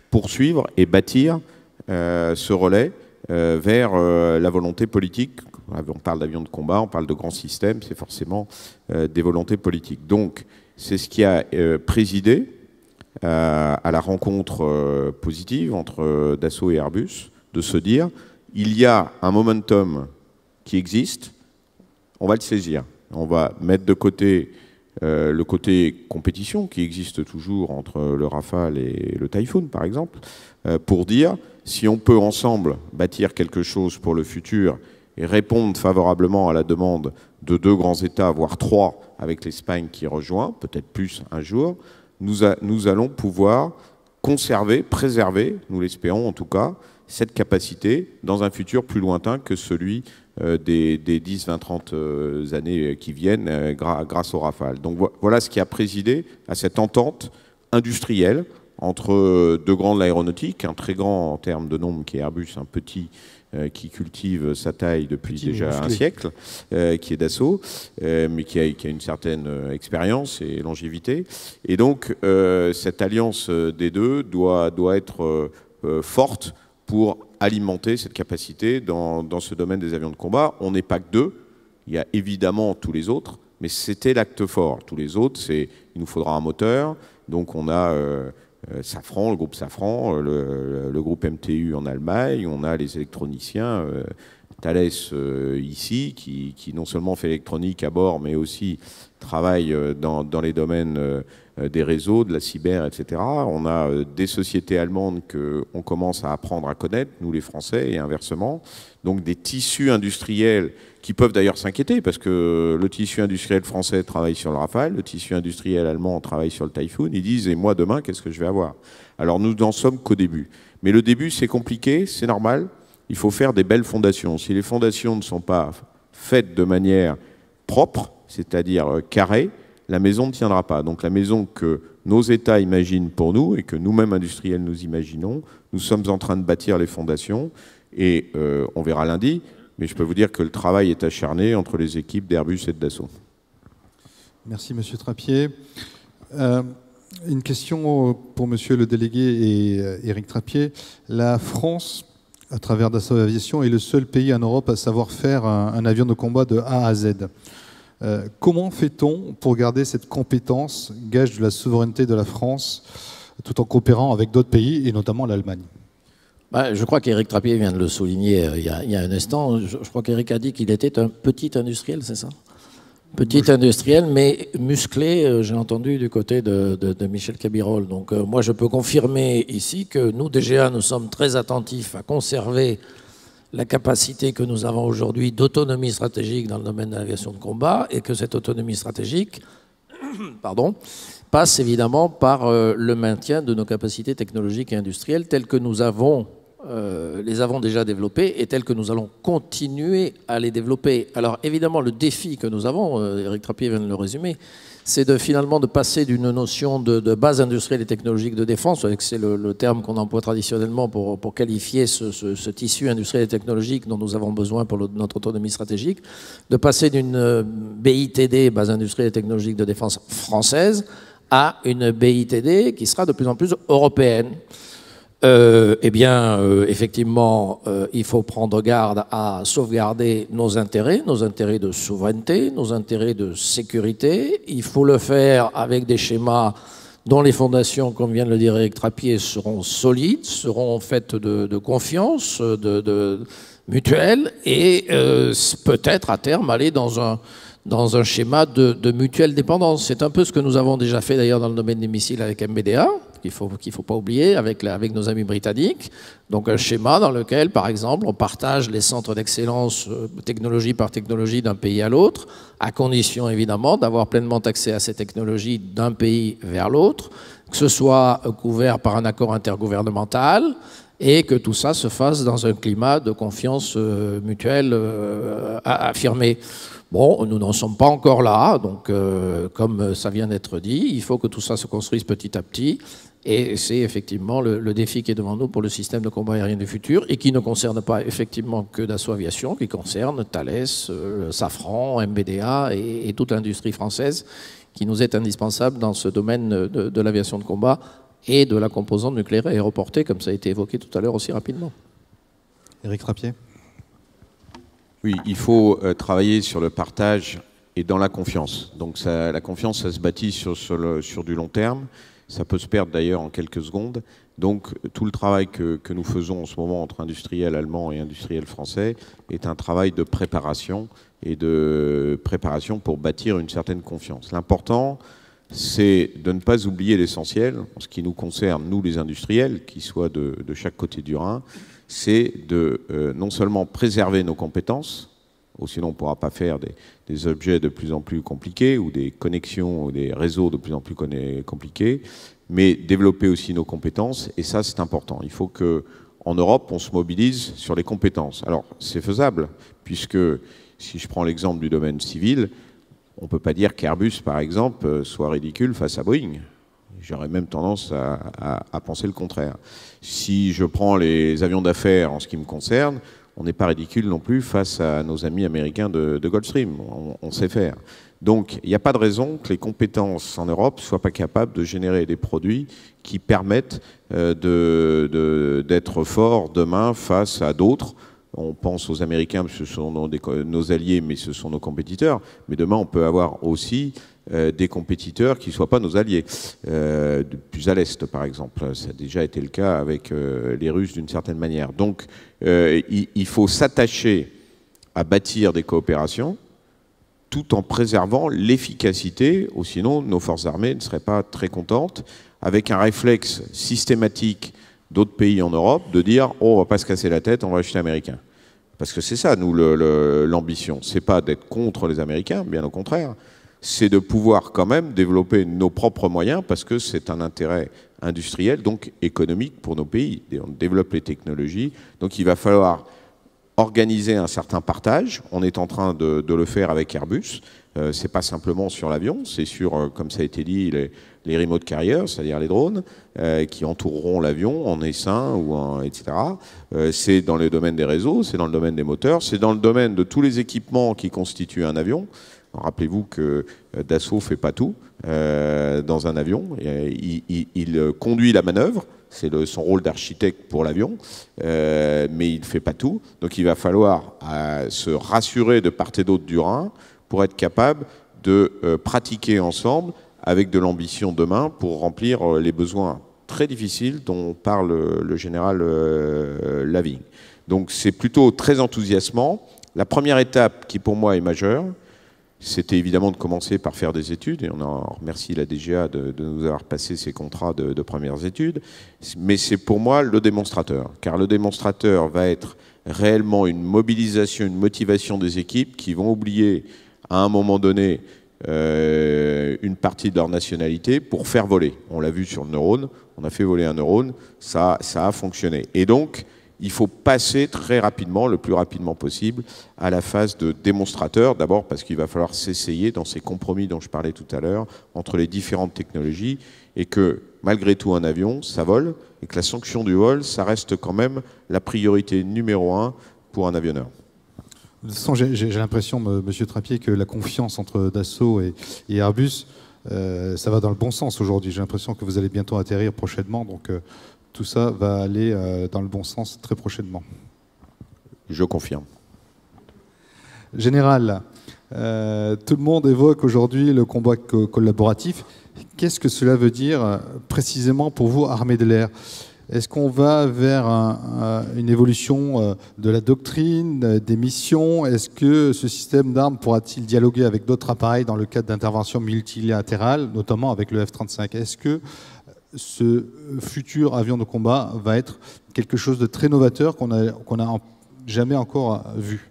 poursuivre et bâtir euh, ce relais vers la volonté politique. On parle d'avions de combat, on parle de grands systèmes, c'est forcément des volontés politiques. Donc c'est ce qui a présidé euh, à la rencontre euh, positive entre euh, Dassault et Airbus, de se dire il y a un momentum qui existe, on va le saisir. On va mettre de côté le côté compétition qui existe toujours entre le Rafale et le Typhoon, par exemple, pour dire si on peut ensemble bâtir quelque chose pour le futur et répondre favorablement à la demande de deux grands États, voire trois, avec l'Espagne qui rejoint, peut-être plus un jour, nous, allons pouvoir conserver, préserver, nous l'espérons en tout cas, cette capacité dans un futur plus lointain que celui euh, des, 10, 20, 30 années euh, qui viennent euh, grâce au rafales. Donc voilà ce qui a présidé à cette entente industrielle entre deux grands de l'aéronautique, un très grand en termes de nombre qui est Airbus, un petit euh, qui cultive sa taille depuis déjà un siècle, euh, qui est d'assaut, euh, mais qui a, une certaine expérience et longévité. Et donc, cette alliance des deux doit, doit être forte pour alimenter cette capacité dans, ce domaine des avions de combat. On n'est pas que deux, il y a évidemment tous les autres, mais c'était l'acte fort. Tous les autres, c'est il nous faudra un moteur, donc on a euh, Safran, le groupe Safran, euh, le, le, groupe MTU en Allemagne, on a les électroniciens euh, Thales euh, ici, qui, non seulement fait électronique à bord, mais aussi travaille euh, dans, dans les domaines euh, des réseaux, de la cyber, etc. On a des sociétés allemandes qu'on commence à apprendre à connaître, nous les Français, et inversement. Donc des tissus industriels qui peuvent d'ailleurs s'inquiéter, parce que le tissu industriel français travaille sur le Rafale, le tissu industriel allemand travaille sur le Typhoon. Ils disent, et moi demain, qu'est-ce que je vais avoir Alors nous n'en sommes qu'au début. Mais le début, c'est compliqué, c'est normal, il faut faire des belles fondations. Si les fondations ne sont pas faites de manière propre, c'est-à-dire euh, carrée, la maison ne tiendra pas. Donc la maison que nos États imaginent pour nous et que nous-mêmes industriels nous imaginons, nous sommes en train de bâtir les fondations et euh, on verra lundi, mais je peux vous dire que le travail est acharné entre les équipes d'Airbus et de Dassault. Merci Monsieur Trappier. Euh, une question pour Monsieur le délégué et Éric Trappier. La France à travers Dassault Aviation, est le seul pays en Europe à savoir faire un, avion de combat de A à Z. Euh, comment fait-on pour garder cette compétence, gage de la souveraineté de la France, tout en coopérant avec d'autres pays, et notamment l'Allemagne bah, je crois qu'Éric Trappier vient de le souligner euh, il, y a, un instant. je crois qu'Éric a dit qu'il était un petit industriel, c'est ça Petite industrielle, mais musclée, euh, j'ai entendu du côté de, Michel Cabirol. Donc euh, moi, je peux confirmer ici que nous, DGA, nous sommes très attentifs à conserver la capacité que nous avons aujourd'hui d'autonomie stratégique dans le domaine de l'aviation de combat et que cette autonomie stratégique pardon, passe évidemment par euh, le maintien de nos capacités technologiques et industrielles telles que nous avons euh, les avons déjà développés et tels que nous allons continuer à les développer. Alors évidemment, le défi que nous avons, Eric euh, Trappier vient de le résumer, c'est de finalement de passer d'une notion de, base industrielle et technologique de défense, c'est le, terme qu'on emploie traditionnellement pour, qualifier ce, tissu industriel et technologique dont nous avons besoin pour notre autonomie stratégique, de passer d'une euh, BITD, base industrielle et technologique de défense française, à une BITD qui sera de plus en plus européenne. Euh, eh bien, euh, effectivement, euh, il faut prendre garde à sauvegarder nos intérêts, nos intérêts de souveraineté, nos intérêts de sécurité. Il faut le faire avec des schémas dont les fondations, comme vient de le dire Eric Trappier, seront solides, seront faites de, confiance, de, de, mutuelle, et peut-être à terme aller dans un dans un schéma de, de mutuelle dépendance. C'est un peu ce que nous avons déjà fait d'ailleurs dans le domaine des missiles avec MBDA, qu'il ne faut, qu'il faut pas oublier avec, avec nos amis britanniques. Donc un schéma dans lequel, par exemple, on partage les centres d'excellence euh, technologie par technologie d'un pays à l'autre, à condition évidemment d'avoir pleinement accès à ces technologies d'un pays vers l'autre, que ce soit couvert par un accord intergouvernemental et que tout ça se fasse dans un climat de confiance euh, mutuelle euh, affirmé. Bon, nous n'en sommes pas encore là, donc comme ça vient d'être dit, il faut que tout ça se construise petit à petit et c'est effectivement le, défi qui est devant nous pour le système de combat aérien du futur et qui ne concerne pas effectivement que Dassault Aviation, qui concerne Thales, euh, Safran, MBDA et, toute l'industrie française qui nous est indispensable dans ce domaine de, l'aviation de combat et de la composante nucléaire aéroportée, comme ça a été évoqué tout à l'heure aussi rapidement. Éric Rapier. Oui, il faut euh, travailler sur le partage et dans la confiance. Donc la confiance, ça se bâtit sur, sur du long terme. Ça peut se perdre d'ailleurs en quelques secondes. Donc tout le travail que, nous faisons en ce moment entre industriels allemands et industriels français est un travail de préparation et de préparation pour bâtir une certaine confiance. L'important, c'est de ne pas oublier l'essentiel, en ce qui nous concerne, nous les industriels, qui soient de, chaque côté du Rhin, c'est de euh, non seulement préserver nos compétences, ou sinon on ne pourra pas faire des, objets de plus en plus compliqués ou des connexions ou des réseaux de plus en plus compliqués, mais développer aussi nos compétences, et ça c'est important. Il faut que en Europe, on se mobilise sur les compétences. Alors c'est faisable, puisque si je prends l'exemple du domaine civil, on ne peut pas dire qu'Airbus, par exemple, euh, soit ridicule face à Boeing. J'aurais même tendance à penser le contraire. Si je prends les avions d'affaires en ce qui me concerne, on n'est pas ridicule non plus face à nos amis américains de, Goldstream. On, sait faire. Donc, il n'y a pas de raison que les compétences en Europe ne soient pas capables de générer des produits qui permettent euh, d'être forts demain face à d'autres. On pense aux Américains, ce sont nos, alliés, mais ce sont nos compétiteurs. Mais demain, on peut avoir aussi euh, des compétiteurs qui ne soient pas nos alliés. Euh, plus à l'Est, par exemple. Ça a déjà été le cas avec euh, les Russes d'une certaine manière. Donc, il, il faut s'attacher à bâtir des coopérations tout en préservant l'efficacité, ou sinon nos forces armées ne seraient pas très contentes, avec un réflexe systématique d'autres pays en Europe de dire oh, on va pas se casser la tête, on va acheter américain. Parce que c'est ça, nous, l'ambition. C'est pas d'être contre les Américains, bien au contraire, c'est de pouvoir quand même développer nos propres moyens parce que c'est un intérêt industriel, donc économique pour nos pays. on développe les technologies, donc il va falloir organiser un certain partage. On est en train de, le faire avec Airbus. Ce euh, c'est pas simplement sur l'avion, c'est sur, euh, comme ça a été dit, les, les remote carriers, c'est-à-dire les drones, euh, qui entoureront l'avion en essaim, ou en, etc. c'est dans le domaine des réseaux, c'est dans le domaine des moteurs, c'est dans le domaine de tous les équipements qui constituent un avion. Rappelez-vous que euh, Dassault fait pas tout euh, dans un avion. Il, euh, conduit la manœuvre, c'est son rôle d'architecte pour l'avion, mais il ne fait pas tout. Donc il va falloir se rassurer de part et d'autre du Rhin pour être capable de pratiquer ensemble avec de l'ambition demain pour remplir les besoins très difficiles dont parle le général Lavigne. Donc c'est plutôt très enthousiasmant. La première étape qui pour moi est majeure, c'était évidemment de commencer par faire des études, et on en remercie la DGA de, nous avoir passé ces contrats de, premières études, mais c'est pour moi le démonstrateur, car le démonstrateur va être réellement une mobilisation, une motivation des équipes qui vont oublier à un moment donné euh, une partie de leur nationalité pour faire voler. On l'a vu sur le neurone, on a fait voler un neurone, ça, ça a fonctionné. Et donc, il faut passer très rapidement, le plus rapidement possible, à la phase de démonstrateur, d'abord parce qu'il va falloir s'essayer dans ces compromis dont je parlais tout à l'heure, entre les différentes technologies, et que malgré tout un avion, ça vole, et que la sanction du vol, ça reste quand même la priorité numéro un pour un avionneur. De toute façon, j'ai l'impression, Monsieur Trappier, que la confiance entre Dassault et, Airbus, euh, ça va dans le bon sens aujourd'hui. J'ai l'impression que vous allez bientôt atterrir prochainement, donc euh, tout ça va aller euh, dans le bon sens très prochainement. Je confirme. Général, euh, tout le monde évoque aujourd'hui le combat collaboratif. Qu'est-ce que cela veut dire euh, précisément pour vous, armée de l'air Est-ce qu'on va vers une évolution de la doctrine, des missions Est-ce que ce système d'armes pourra-t-il dialoguer avec d'autres appareils dans le cadre d'interventions multilatérales, notamment avec le F-35 Est-ce que ce euh, futur avion de combat va être quelque chose de très novateur qu'on n'a jamais encore euh, vu.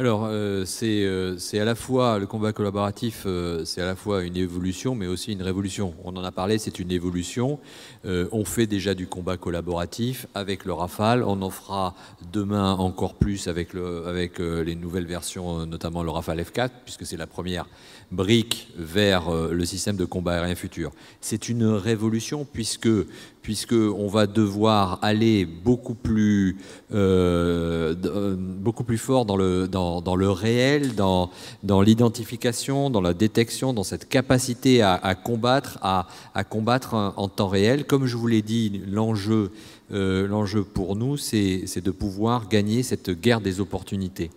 Alors, euh, c'est à la fois le combat collaboratif, c'est à la fois une évolution, mais aussi une révolution. On en a parlé, c'est une évolution. on fait déjà du combat collaboratif avec le Rafale. On en fera demain encore plus avec, le, avec les nouvelles versions, notamment le Rafale F4, puisque c'est la première brique vers euh, le système de combat aérien futur. C'est une révolution puisque on va devoir aller beaucoup plus euh, euh, fort dans le réel, dans l'identification, dans la détection, dans cette capacité à, combattre à, combattre en temps réel. Comme je vous l'ai dit, l'enjeu pour nous, c'est de pouvoir gagner cette guerre des opportunités.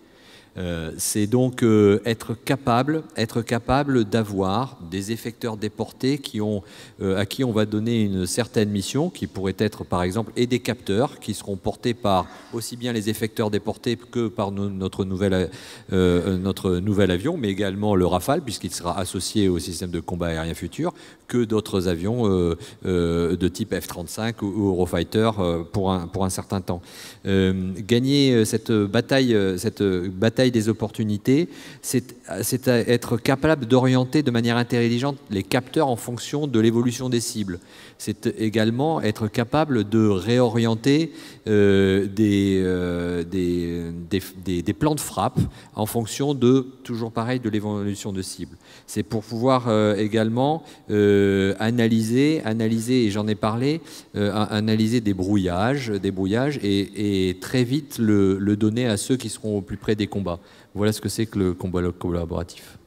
Euh, c'est donc euh, être capable, être capable d'avoir des effecteurs déportés qui ont, euh, à qui on va donner une certaine mission, qui pourrait être par exemple, et des capteurs qui seront portés par aussi bien les effecteurs déportés que par notre, notre nouvel avion, mais également le Rafale, puisqu'il sera associé au système de combat aérien futur, que d'autres avions euh, euh, de type F-35 ou, Eurofighter euh, pour, un, pour un certain temps. gagner cette bataille, cette bataille des opportunités, c'est euh, c'est être capable d'orienter de manière intelligente les capteurs en fonction de l'évolution des cibles. C'est également être capable de réorienter euh, euh, des, plans de frappe en fonction de, toujours pareil, de l'évolution de cibles. C'est pour pouvoir également analyser, analyser, et j'en ai parlé, analyser des brouillages, des brouillages et, très vite le donner à ceux qui seront au plus près des combats. Voilà ce que c'est que le combat collaboratif.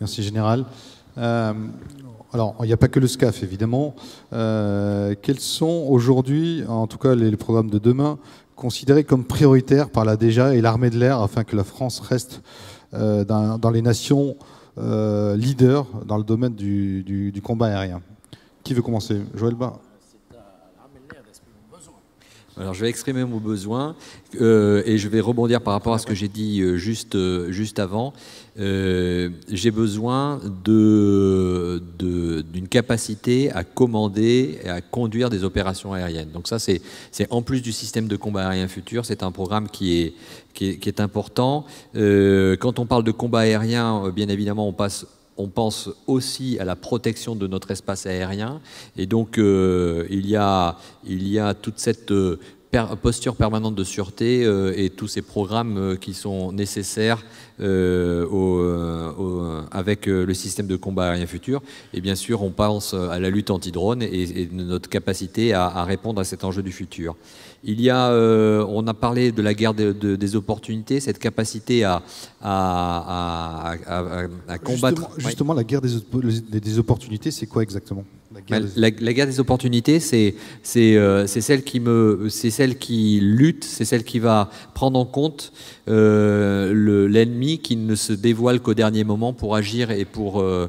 Merci Général. Euh, alors, il n'y a pas que le SCAF, évidemment. Euh, quels sont aujourd'hui, en tout cas les, programmes de demain, considérés comme prioritaires par la Déjà et l'armée de l'air afin que la France reste euh, dans, les nations leaders dans le domaine du, combat aérien Qui veut commencer Joël Bas alors je vais exprimer mon besoin euh, et je vais rebondir par rapport à ce que j'ai dit euh, juste, euh, juste avant. j'ai besoin d'une de, d'une capacité à commander et à conduire des opérations aériennes. Donc ça, c'est en plus du système de combat aérien futur, c'est un programme qui est, qui est, important. quand on parle de combat aérien, bien évidemment, on passe on pense aussi à la protection de notre espace aérien. Et donc, euh, il, y a, toute cette euh, posture permanente de sûreté euh, et tous ces programmes qui sont nécessaires avec le système de combat aérien futur. Et bien sûr, on pense à la lutte anti-drone et, de notre capacité à répondre à cet enjeu du futur. Il y a, euh, on a parlé de la guerre des opportunités, cette capacité à, combattre. Justement, ben, la guerre des, opportunités, c'est quoi exactement la guerre, des... opportunités, c'est celle qui lutte, c'est celle qui va prendre en compte euh, l'ennemi qui ne se dévoile qu'au dernier moment pour agir et pour euh,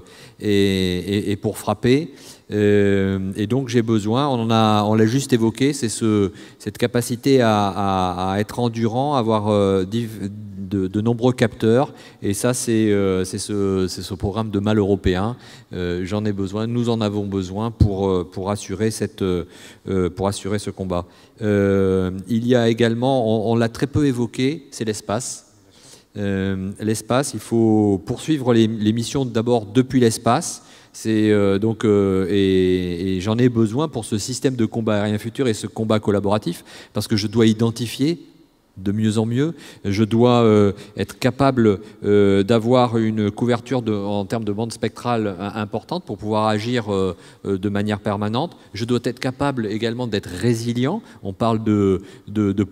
frapper. Euh, et donc j'ai besoin, on on l'a juste évoqué, c'est ce, cette capacité à, être endurant, avoir euh, de, nombreux capteurs. Et ça, c'est euh, ce, programme de mal européen. J'en ai besoin, nous en avons besoin pour, pour, assurer, cette, pour assurer ce combat. il y a également, on, l'a très peu évoqué, c'est l'espace. L'espace, il faut poursuivre les missions d'abord depuis l'espace, c'est euh, donc euh, et, et j'en ai besoin pour ce système de combat aérien futur et ce combat collaboratif parce que je dois identifier de mieux en mieux. Je dois euh, être capable euh, d'avoir une couverture en termes de bande spectrale euh, importante pour pouvoir agir de manière permanente. Je dois être capable également d'être résilient. On parle de,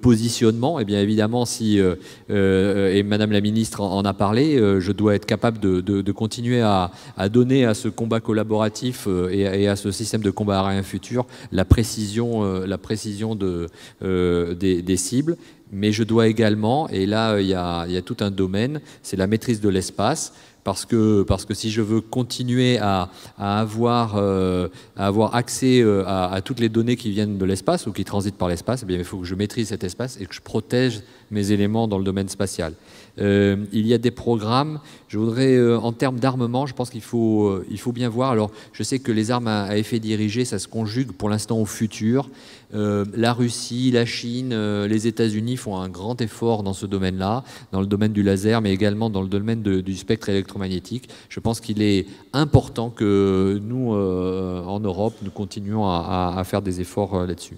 positionnement. Et eh bien évidemment, si, et Madame la Ministre en, a parlé, je dois être capable de, continuer à, donner à ce combat collaboratif et, à ce système de combat à rien futur la précision, la précision des cibles mais je dois également, et là euh, il y, a, tout un domaine, c'est la maîtrise de l'espace, parce que, si je veux continuer à, euh, avoir, accès euh, à, toutes les données qui viennent de l'espace ou qui transitent par l'espace, eh il faut que je maîtrise cet espace et que je protège mes éléments dans le domaine spatial. Euh, il y a des programmes. Je voudrais, euh, en termes d'armement, je pense qu'il faut, euh, il faut bien voir. Alors, je sais que les armes à, effet dirigé, ça se conjugue pour l'instant au futur. la Russie, la Chine, les États-Unis font un grand effort dans ce domaine-là, dans le domaine du laser, mais également dans le domaine du spectre électromagnétique. Je pense qu'il est important que nous, en Europe, nous continuions à faire des efforts là-dessus.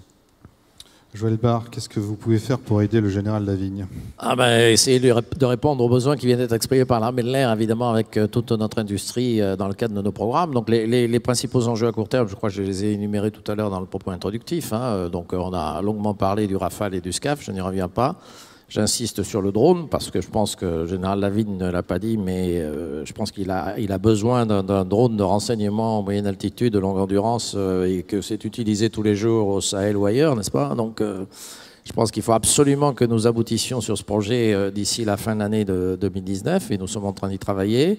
Joël Barre, qu'est-ce que vous pouvez faire pour aider le général Lavigne ah ben, Essayer de répondre aux besoins qui viennent d'être exprimés par l'armée de l'air, évidemment, avec euh, toute notre industrie euh, dans le cadre de nos programmes. Donc, les, principaux enjeux à court terme, je crois que je les ai énumérés tout à l'heure dans le propos introductif. Hein, euh, donc, on a longuement parlé du Rafale et du SCAF, je n'y reviens pas. J'insiste sur le drone parce que je pense que le général Lavigne ne l'a pas dit, mais euh, je pense qu'il a, il a besoin d'un drone de renseignement en moyenne altitude, de longue endurance, euh, et que c'est utilisé tous les jours au Sahel ou ailleurs, n'est-ce pas Donc, euh, je pense qu'il faut absolument que nous aboutissions sur ce projet d'ici la fin de l'année de 2019, et nous sommes en train d'y travailler.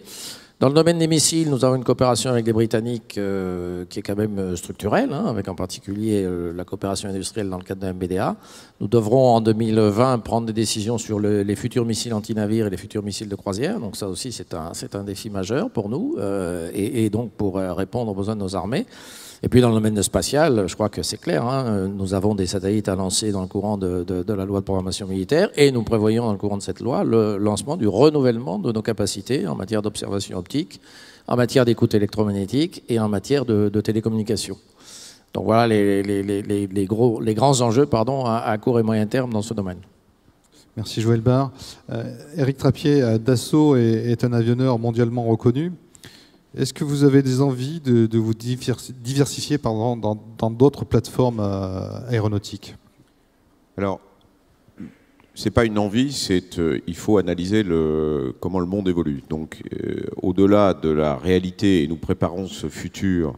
Dans le domaine des missiles, nous avons une coopération avec les Britanniques euh, qui est quand même euh, structurelle, hein, avec en particulier euh, la coopération industrielle dans le cadre de MBDA. Nous devrons en 2020 prendre des décisions sur les futurs missiles anti-navires et les futurs missiles de croisière. Donc ça aussi, c'est un, un, défi majeur pour nous et, et, donc pour répondre aux besoins de nos armées. Et puis dans le domaine spatial, je crois que c'est clair, hein, nous avons des satellites à lancer dans le courant de, la loi de programmation militaire et nous prévoyons dans le courant de cette loi le lancement du renouvellement de nos capacités en matière d'observation optique, en matière d'écoute électromagnétique et en matière de, télécommunication. Donc voilà les, gros, les grands enjeux pardon, à, court et moyen terme dans ce domaine. Merci Joël Barre. Eric euh, Trappier, euh, Dassault est, un avionneur mondialement reconnu. Est-ce que vous avez des envies de, vous diversifier dans d'autres plateformes euh, aéronautiques Alors, ce n'est pas une envie, c'est euh, il faut analyser le, comment le monde évolue. Donc, euh, au-delà de la réalité, et nous préparons ce futur,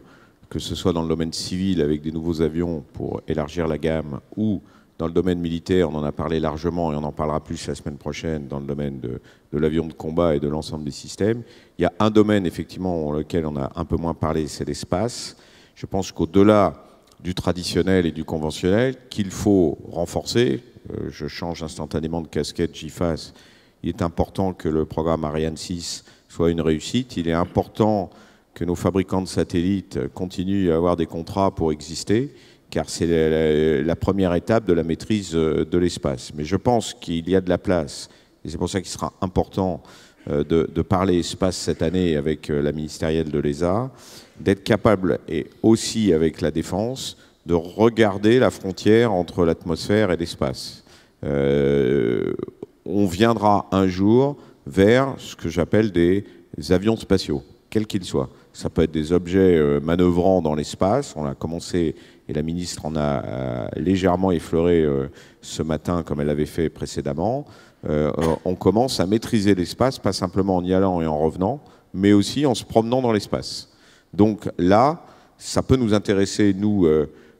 que ce soit dans le domaine civil avec des nouveaux avions pour élargir la gamme, ou dans le domaine militaire, on en a parlé largement et on en parlera plus la semaine prochaine dans le domaine de, de l'avion de combat et de l'ensemble des systèmes. Il y a un domaine, effectivement, dans lequel on a un peu moins parlé, c'est l'espace. Je pense qu'au-delà du traditionnel et du conventionnel, qu'il faut renforcer, euh, je change instantanément de casquette, j'y fasse, il est important que le programme Ariane 6 soit une réussite. Il est important que nos fabricants de satellites continuent à avoir des contrats pour exister car c'est la, première étape de la maîtrise euh, de l'espace. Mais je pense qu'il y a de la place, et c'est pour ça qu'il sera important euh, de, parler espace cette année avec euh, la ministérielle de l'ESA, d'être capable, et aussi avec la défense, de regarder la frontière entre l'atmosphère et l'espace. on viendra un jour vers ce que j'appelle des avions spatiaux, quels qu'ils soient. Ça peut être des objets manœuvrants dans l'espace, on a commencé et la ministre en a euh, légèrement effleuré euh, ce matin comme elle l'avait fait précédemment, euh, on commence à maîtriser l'espace, pas simplement en y allant et en revenant, mais aussi en se promenant dans l'espace. Donc là, ça peut nous intéresser, nous,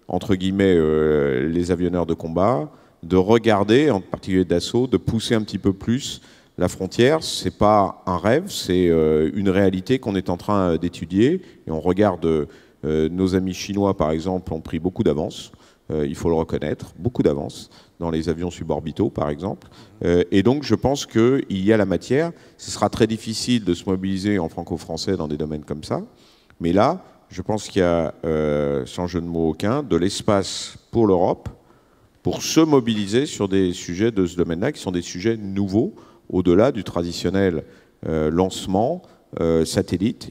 entre guillemets, les avionneurs de combat, de regarder, en particulier d'assaut, de pousser un petit peu plus la frontière, ce n'est pas un rêve, c'est une réalité qu'on est en train d'étudier. Et on regarde euh, nos amis chinois, par exemple, ont pris beaucoup d'avance. Euh, il faut le reconnaître, beaucoup d'avance dans les avions suborbitaux, par exemple. Euh, et donc, je pense qu'il y a la matière. Ce sera très difficile de se mobiliser en franco-français dans des domaines comme ça. Mais là, je pense qu'il y a, sans jeu de mots aucun, de l'espace pour l'Europe pour se mobiliser sur des sujets de ce domaine-là, qui sont des sujets nouveaux, au-delà du traditionnel lancement euh,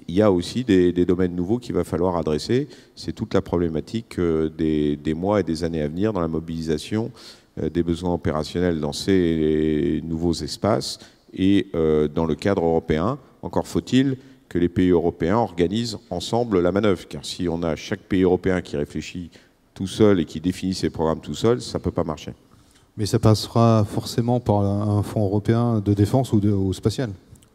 il y a aussi des, domaines nouveaux qu'il va falloir adresser. C'est toute la problématique euh, des, mois et des années à venir dans la mobilisation euh, des besoins opérationnels dans ces nouveaux espaces et dans le cadre européen. Encore faut-il que les pays européens organisent ensemble la manœuvre, car si on a chaque pays européen qui réfléchit tout seul et qui définit ses programmes tout seul, ça ne peut pas marcher. Mais ça passera forcément par un fonds européen de défense ou, de, ou spatial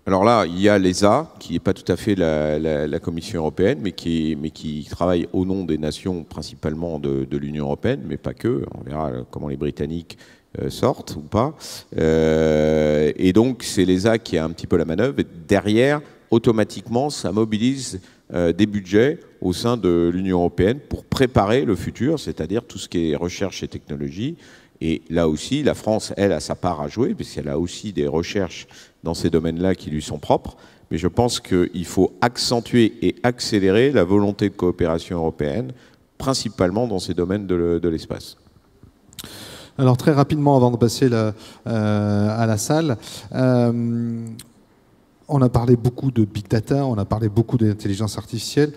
alors là, il y a l'ESA, qui n'est pas tout à fait la, Commission européenne, mais qui, travaille au nom des nations principalement de, l'Union européenne, mais pas que. On verra euh, comment les Britanniques euh, sortent ou pas. Euh, et donc, c'est l'ESA qui a un petit peu la manœuvre. Et derrière, automatiquement, ça mobilise des budgets au sein de l'Union européenne pour préparer le futur, c'est-à-dire tout ce qui est recherche et technologie, et là aussi, la France, elle, a sa part à jouer, puisqu'elle a aussi des recherches dans ces domaines-là qui lui sont propres. Mais je pense qu'il faut accentuer et accélérer la volonté de coopération européenne, principalement dans ces domaines de l'espace. Alors très rapidement, avant de passer euh, à la salle, euh, on a parlé beaucoup de big data, on a parlé beaucoup d'intelligence artificielle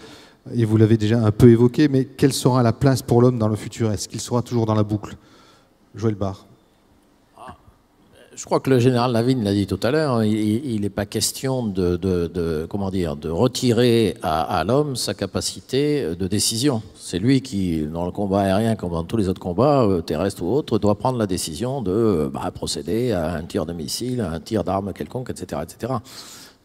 et vous l'avez déjà un peu évoqué, mais quelle sera la place pour l'homme dans le futur Est-ce qu'il sera toujours dans la boucle le bar. Je crois que le général Lavigne l'a dit tout à l'heure, hein, il n'est pas question de, comment dire, de retirer à, l'homme sa capacité de décision. C'est lui qui, dans le combat aérien comme dans tous les autres combats, euh, terrestres ou autres, doit prendre la décision de euh, bah, procéder à un tir de missile, à un tir d'arme quelconque, etc. etc.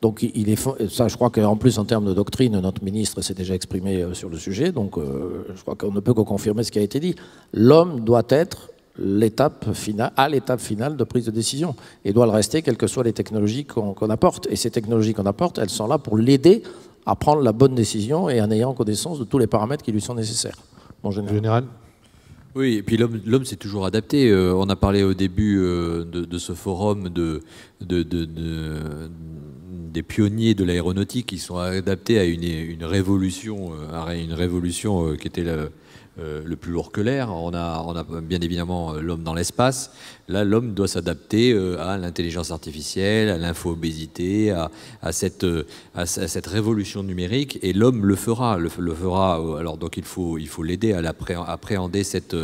Donc il est, ça, je crois qu'en plus en termes de doctrine, notre ministre s'est déjà exprimé euh, sur le sujet, donc je crois qu'on ne peut que confirmer ce qui a été dit. L'homme doit être l'étape finale, à l'étape finale de prise de décision et doit le rester, quelles que soient les technologies qu'on apporte. Et ces technologies qu'on apporte, elles sont là pour l'aider à prendre la bonne décision et en ayant connaissance de tous les paramètres qui lui sont nécessaires. Mon général. général. Oui, et puis l'homme s'est toujours adapté. Euh, on a parlé au début euh, de, ce forum de, des pionniers de l'aéronautique qui sont adaptés à une, une révolution, euh, à une révolution qui était la, euh, le plus lourd que l'air. On a, on a bien évidemment euh, l'homme dans l'espace. Là, l'homme doit s'adapter euh, à l'intelligence artificielle, à linfo à, à, cette, cette révolution numérique. Et l'homme le fera. Le, fera. Alors donc, il faut, il faut l'aider à appréhender cette,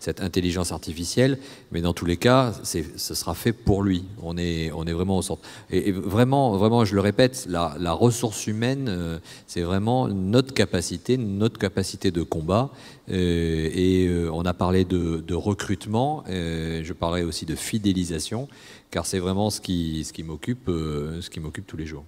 cette intelligence artificielle. Mais dans tous les cas, ce sera fait pour lui. On est, on est vraiment au centre. Et, vraiment, vraiment, je le répète, la, la ressource humaine, c'est vraiment notre capacité, notre capacité de combat. Euh, et euh, on a parlé de, recrutement, euh, je parlerai aussi de fidélisation, car c'est vraiment ce qui, ce qui m'occupe tous les jours.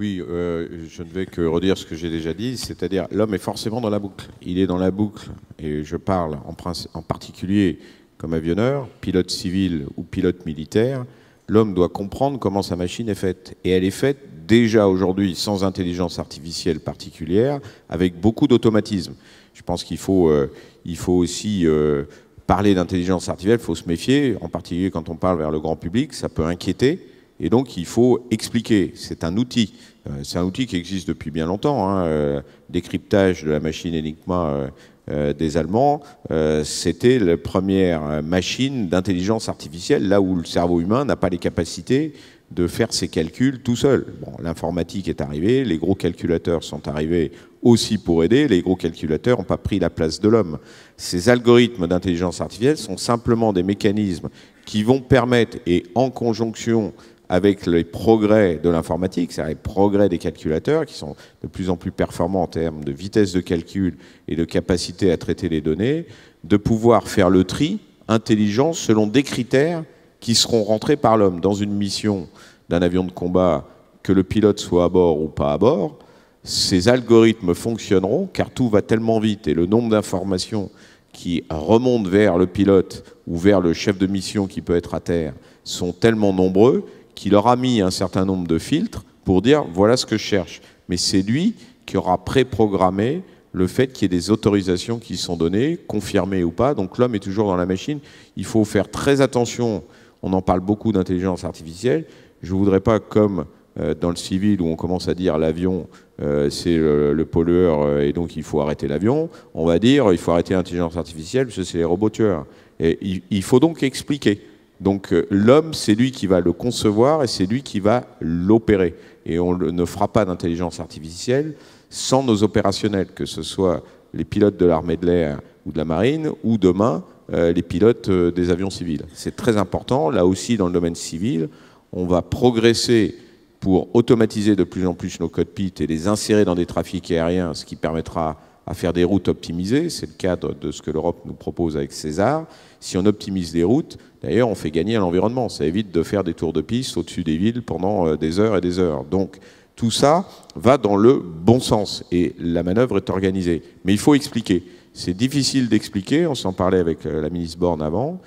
Oui, je ne vais que redire ce que j'ai déjà dit, c'est-à-dire l'homme est forcément dans la boucle. Il est dans la boucle, et je parle en, en particulier comme avionneur, pilote civil ou pilote militaire l'homme doit comprendre comment sa machine est faite. Et elle est faite déjà aujourd'hui sans intelligence artificielle particulière, avec beaucoup d'automatisme. Je pense qu'il faut, euh, faut aussi euh, parler d'intelligence artificielle, il faut se méfier, en particulier quand on parle vers le grand public, ça peut inquiéter. Et donc il faut expliquer, c'est un outil, euh, c'est un outil qui existe depuis bien longtemps, hein, décryptage de la machine Enigma euh, des Allemands, euh, c'était la première machine d'intelligence artificielle, là où le cerveau humain n'a pas les capacités de faire ses calculs tout seul. Bon, L'informatique est arrivée, les gros calculateurs sont arrivés aussi pour aider, les gros calculateurs n'ont pas pris la place de l'homme. Ces algorithmes d'intelligence artificielle sont simplement des mécanismes qui vont permettre, et en conjonction avec les progrès de l'informatique, c'est-à-dire les progrès des calculateurs qui sont de plus en plus performants en termes de vitesse de calcul et de capacité à traiter les données, de pouvoir faire le tri intelligent selon des critères qui seront rentrés par l'homme dans une mission d'un avion de combat, que le pilote soit à bord ou pas à bord. Ces algorithmes fonctionneront car tout va tellement vite et le nombre d'informations qui remontent vers le pilote ou vers le chef de mission qui peut être à terre sont tellement nombreux qui leur a mis un certain nombre de filtres pour dire voilà ce que je cherche. Mais c'est lui qui aura préprogrammé le fait qu'il y ait des autorisations qui sont données, confirmées ou pas. Donc l'homme est toujours dans la machine. Il faut faire très attention. On en parle beaucoup d'intelligence artificielle. Je ne voudrais pas, comme euh, dans le civil où on commence à dire l'avion euh, c'est le, pollueur euh, et donc il faut arrêter l'avion, on va dire il faut arrêter l'intelligence artificielle parce que c'est les robots tueurs. Et il faut donc expliquer. Donc euh, l'homme, c'est lui qui va le concevoir et c'est lui qui va l'opérer. Et on ne fera pas d'intelligence artificielle sans nos opérationnels, que ce soit les pilotes de l'armée de l'air ou de la marine, ou demain euh, les pilotes euh, des avions civils. C'est très important. Là aussi, dans le domaine civil, on va progresser pour automatiser de plus en plus nos cockpits et les insérer dans des trafics aériens, ce qui permettra à faire des routes optimisées. C'est le cadre de ce que l'Europe nous propose avec César. Si on optimise des routes, d'ailleurs, on fait gagner à l'environnement. Ça évite de faire des tours de piste au-dessus des villes pendant euh, des heures et des heures. Donc, tout ça va dans le bon sens et la manœuvre est organisée. Mais il faut expliquer. C'est difficile d'expliquer. On s'en parlait avec euh, la ministre Borne avant.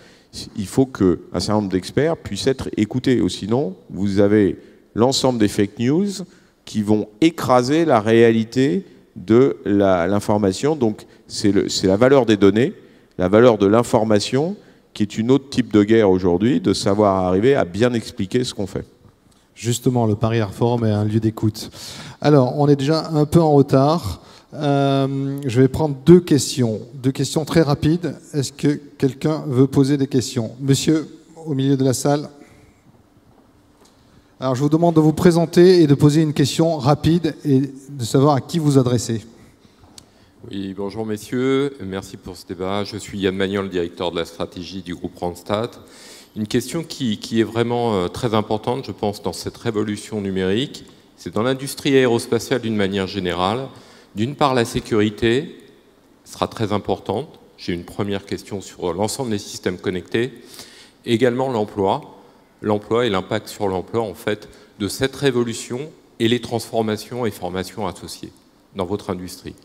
Il faut qu'un certain nombre d'experts puissent être écoutés. Ou sinon, vous avez l'ensemble des fake news qui vont écraser la réalité de l'information. Donc c'est la valeur des données, la valeur de l'information, qui est une autre type de guerre aujourd'hui, de savoir arriver à bien expliquer ce qu'on fait. Justement, le Paris Air Forum est un lieu d'écoute. Alors, on est déjà un peu en retard. Euh, je vais prendre deux questions, deux questions très rapides. Est-ce que quelqu'un veut poser des questions Monsieur, au milieu de la salle alors je vous demande de vous présenter et de poser une question rapide et de savoir à qui vous adressez. Oui, bonjour messieurs, merci pour ce débat. Je suis Yann Magnol, le directeur de la stratégie du groupe Randstad. Une question qui est vraiment euh, très importante, je pense, dans cette révolution numérique, c'est dans l'industrie aérospatiale d'une manière générale. D'une part, la sécurité sera très importante. J'ai une première question sur l'ensemble des systèmes connectés. Également l'emploi l'emploi et l'impact sur l'emploi en fait de cette révolution et les transformations et formations associées dans votre industrie.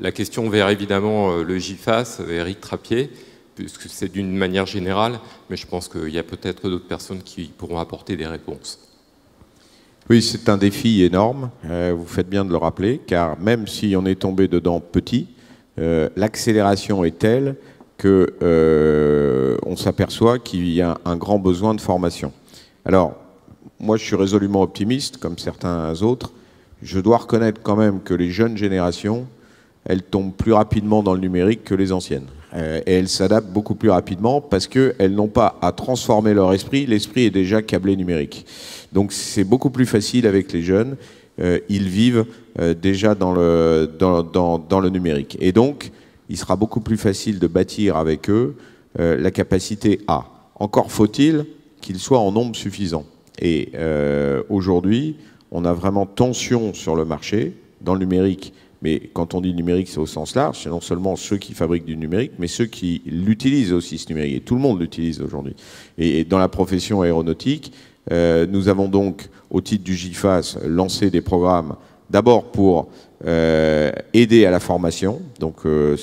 La question vers évidemment euh, le GIFAS, Eric Trappier, puisque c'est d'une manière générale, mais je pense qu'il y a peut-être d'autres personnes qui pourront apporter des réponses. Oui, c'est un défi énorme, euh, vous faites bien de le rappeler, car même si on est tombé dedans petit, euh, l'accélération est telle que euh, on s'aperçoit qu'il y a un grand besoin de formation. Alors, moi, je suis résolument optimiste, comme certains autres. Je dois reconnaître quand même que les jeunes générations, elles tombent plus rapidement dans le numérique que les anciennes. Euh, et elles s'adaptent beaucoup plus rapidement parce qu'elles n'ont pas à transformer leur esprit. L'esprit est déjà câblé numérique. Donc, c'est beaucoup plus facile avec les jeunes. Euh, ils vivent déjà dans le, dans le numérique. Et donc, il sera beaucoup plus facile de bâtir avec eux euh, la capacité A. Encore faut-il qu'ils soient en nombre suffisant. Et euh, aujourd'hui, on a vraiment tension sur le marché, dans le numérique. Mais quand on dit numérique, c'est au sens large. C'est non seulement ceux qui fabriquent du numérique, mais ceux qui l'utilisent aussi, ce numérique. Et tout le monde l'utilise aujourd'hui. Et, dans la profession aéronautique, euh, nous avons donc, au titre du GIFAS, lancé des programmes D'abord pour euh, aider à la formation. Donc, euh,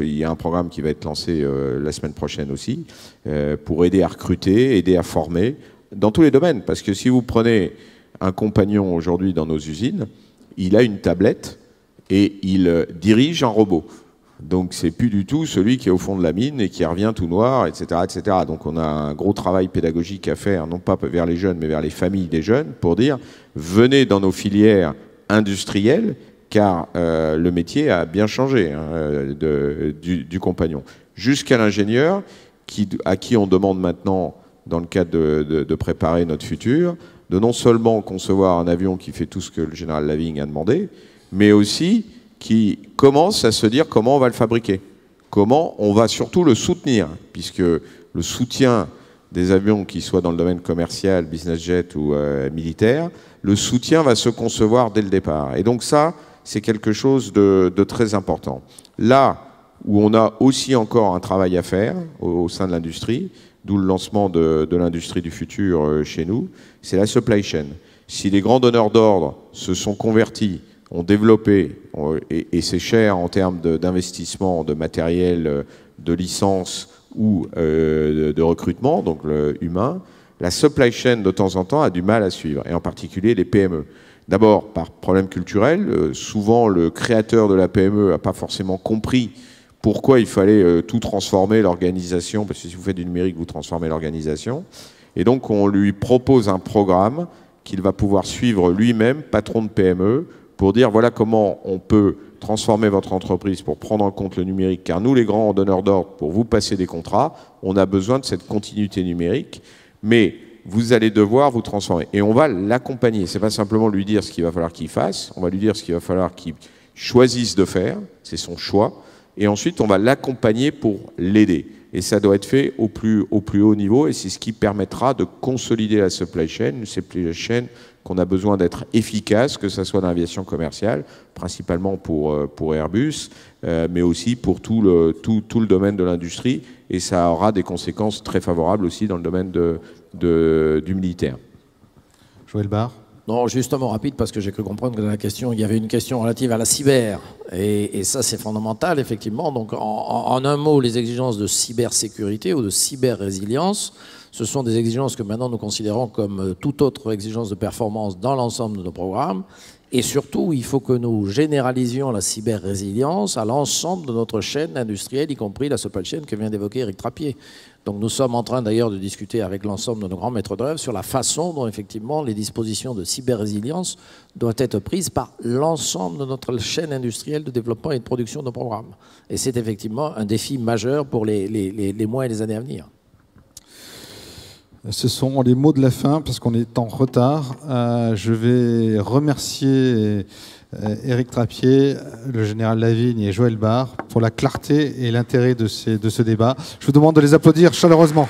il y a un programme qui va être lancé euh, la semaine prochaine aussi, pour aider à recruter, aider à former, dans tous les domaines. Parce que si vous prenez un compagnon aujourd'hui dans nos usines, il a une tablette et il dirige un robot. Donc, c'est plus du tout celui qui est au fond de la mine et qui revient tout noir, etc., etc. Donc, on a un gros travail pédagogique à faire, non pas vers les jeunes, mais vers les familles des jeunes, pour dire venez dans nos filières industriel, car euh, le métier a bien changé hein, euh, du, compagnon, jusqu'à l'ingénieur à qui on demande maintenant, dans le cadre de, préparer notre futur, de non seulement concevoir un avion qui fait tout ce que le général Lavigne a demandé, mais aussi qui commence à se dire comment on va le fabriquer, comment on va surtout le soutenir, puisque le soutien des avions, qui soient dans le domaine commercial, business jet ou euh, militaire, le soutien va se concevoir dès le départ. Et donc ça, c'est quelque chose de, très important. Là où on a aussi encore un travail à faire au, sein de l'industrie, d'où le lancement de, l'industrie du futur euh, chez nous, c'est la supply chain. Si les grands donneurs d'ordre se sont convertis, ont développé, et, c'est cher en termes d'investissement, de, matériel, euh, de licence ou euh, de, recrutement, donc humain, la supply chain, de temps en temps, a du mal à suivre, et en particulier les PME. D'abord, par problème culturel, euh, souvent le créateur de la PME n'a pas forcément compris pourquoi il fallait euh, tout transformer, l'organisation, parce que si vous faites du numérique, vous transformez l'organisation. Et donc, on lui propose un programme qu'il va pouvoir suivre lui-même, patron de PME, pour dire voilà comment on peut transformer votre entreprise pour prendre en compte le numérique, car nous, les grands donneurs d'ordre, pour vous passer des contrats, on a besoin de cette continuité numérique. Mais vous allez devoir vous transformer. Et on va l'accompagner. C'est pas simplement lui dire ce qu'il va falloir qu'il fasse, on va lui dire ce qu'il va falloir qu'il choisisse de faire, c'est son choix, et ensuite on va l'accompagner pour l'aider. Et ça doit être fait au plus, au plus haut niveau, et c'est ce qui permettra de consolider la supply chain, une supply chain qu'on a besoin d'être efficace, que ce soit dans l'aviation commerciale, principalement pour, euh, pour Airbus, euh, mais aussi pour tout le, tout, tout le domaine de l'industrie. Et ça aura des conséquences très favorables aussi dans le domaine de, de du militaire. Joël Barre non, justement rapide, parce que j'ai cru comprendre que dans la question, il y avait une question relative à la cyber. Et, ça, c'est fondamental, effectivement. Donc, en, en, un mot, les exigences de cybersécurité ou de cyber-résilience ce sont des exigences que maintenant nous considérons comme euh, toute autre exigence de performance dans l'ensemble de nos programmes. Et surtout, il faut que nous généralisions la cyber-résilience à l'ensemble de notre chaîne industrielle, y compris la supply chaîne que vient d'évoquer Eric Trappier. Donc nous sommes en train d'ailleurs de discuter avec l'ensemble de nos grands maîtres d'œuvre sur la façon dont effectivement les dispositions de cyber-résilience doivent être prises par l'ensemble de notre chaîne industrielle de développement et de production de nos programmes. Et c'est effectivement un défi majeur pour les mois et les années à venir. Ce sont les mots de la fin parce qu'on est en retard. Euh, je vais remercier Eric euh, Trappier, le général Lavigne et Joël Barre pour la clarté et l'intérêt de ce débat. Je vous demande de les applaudir chaleureusement.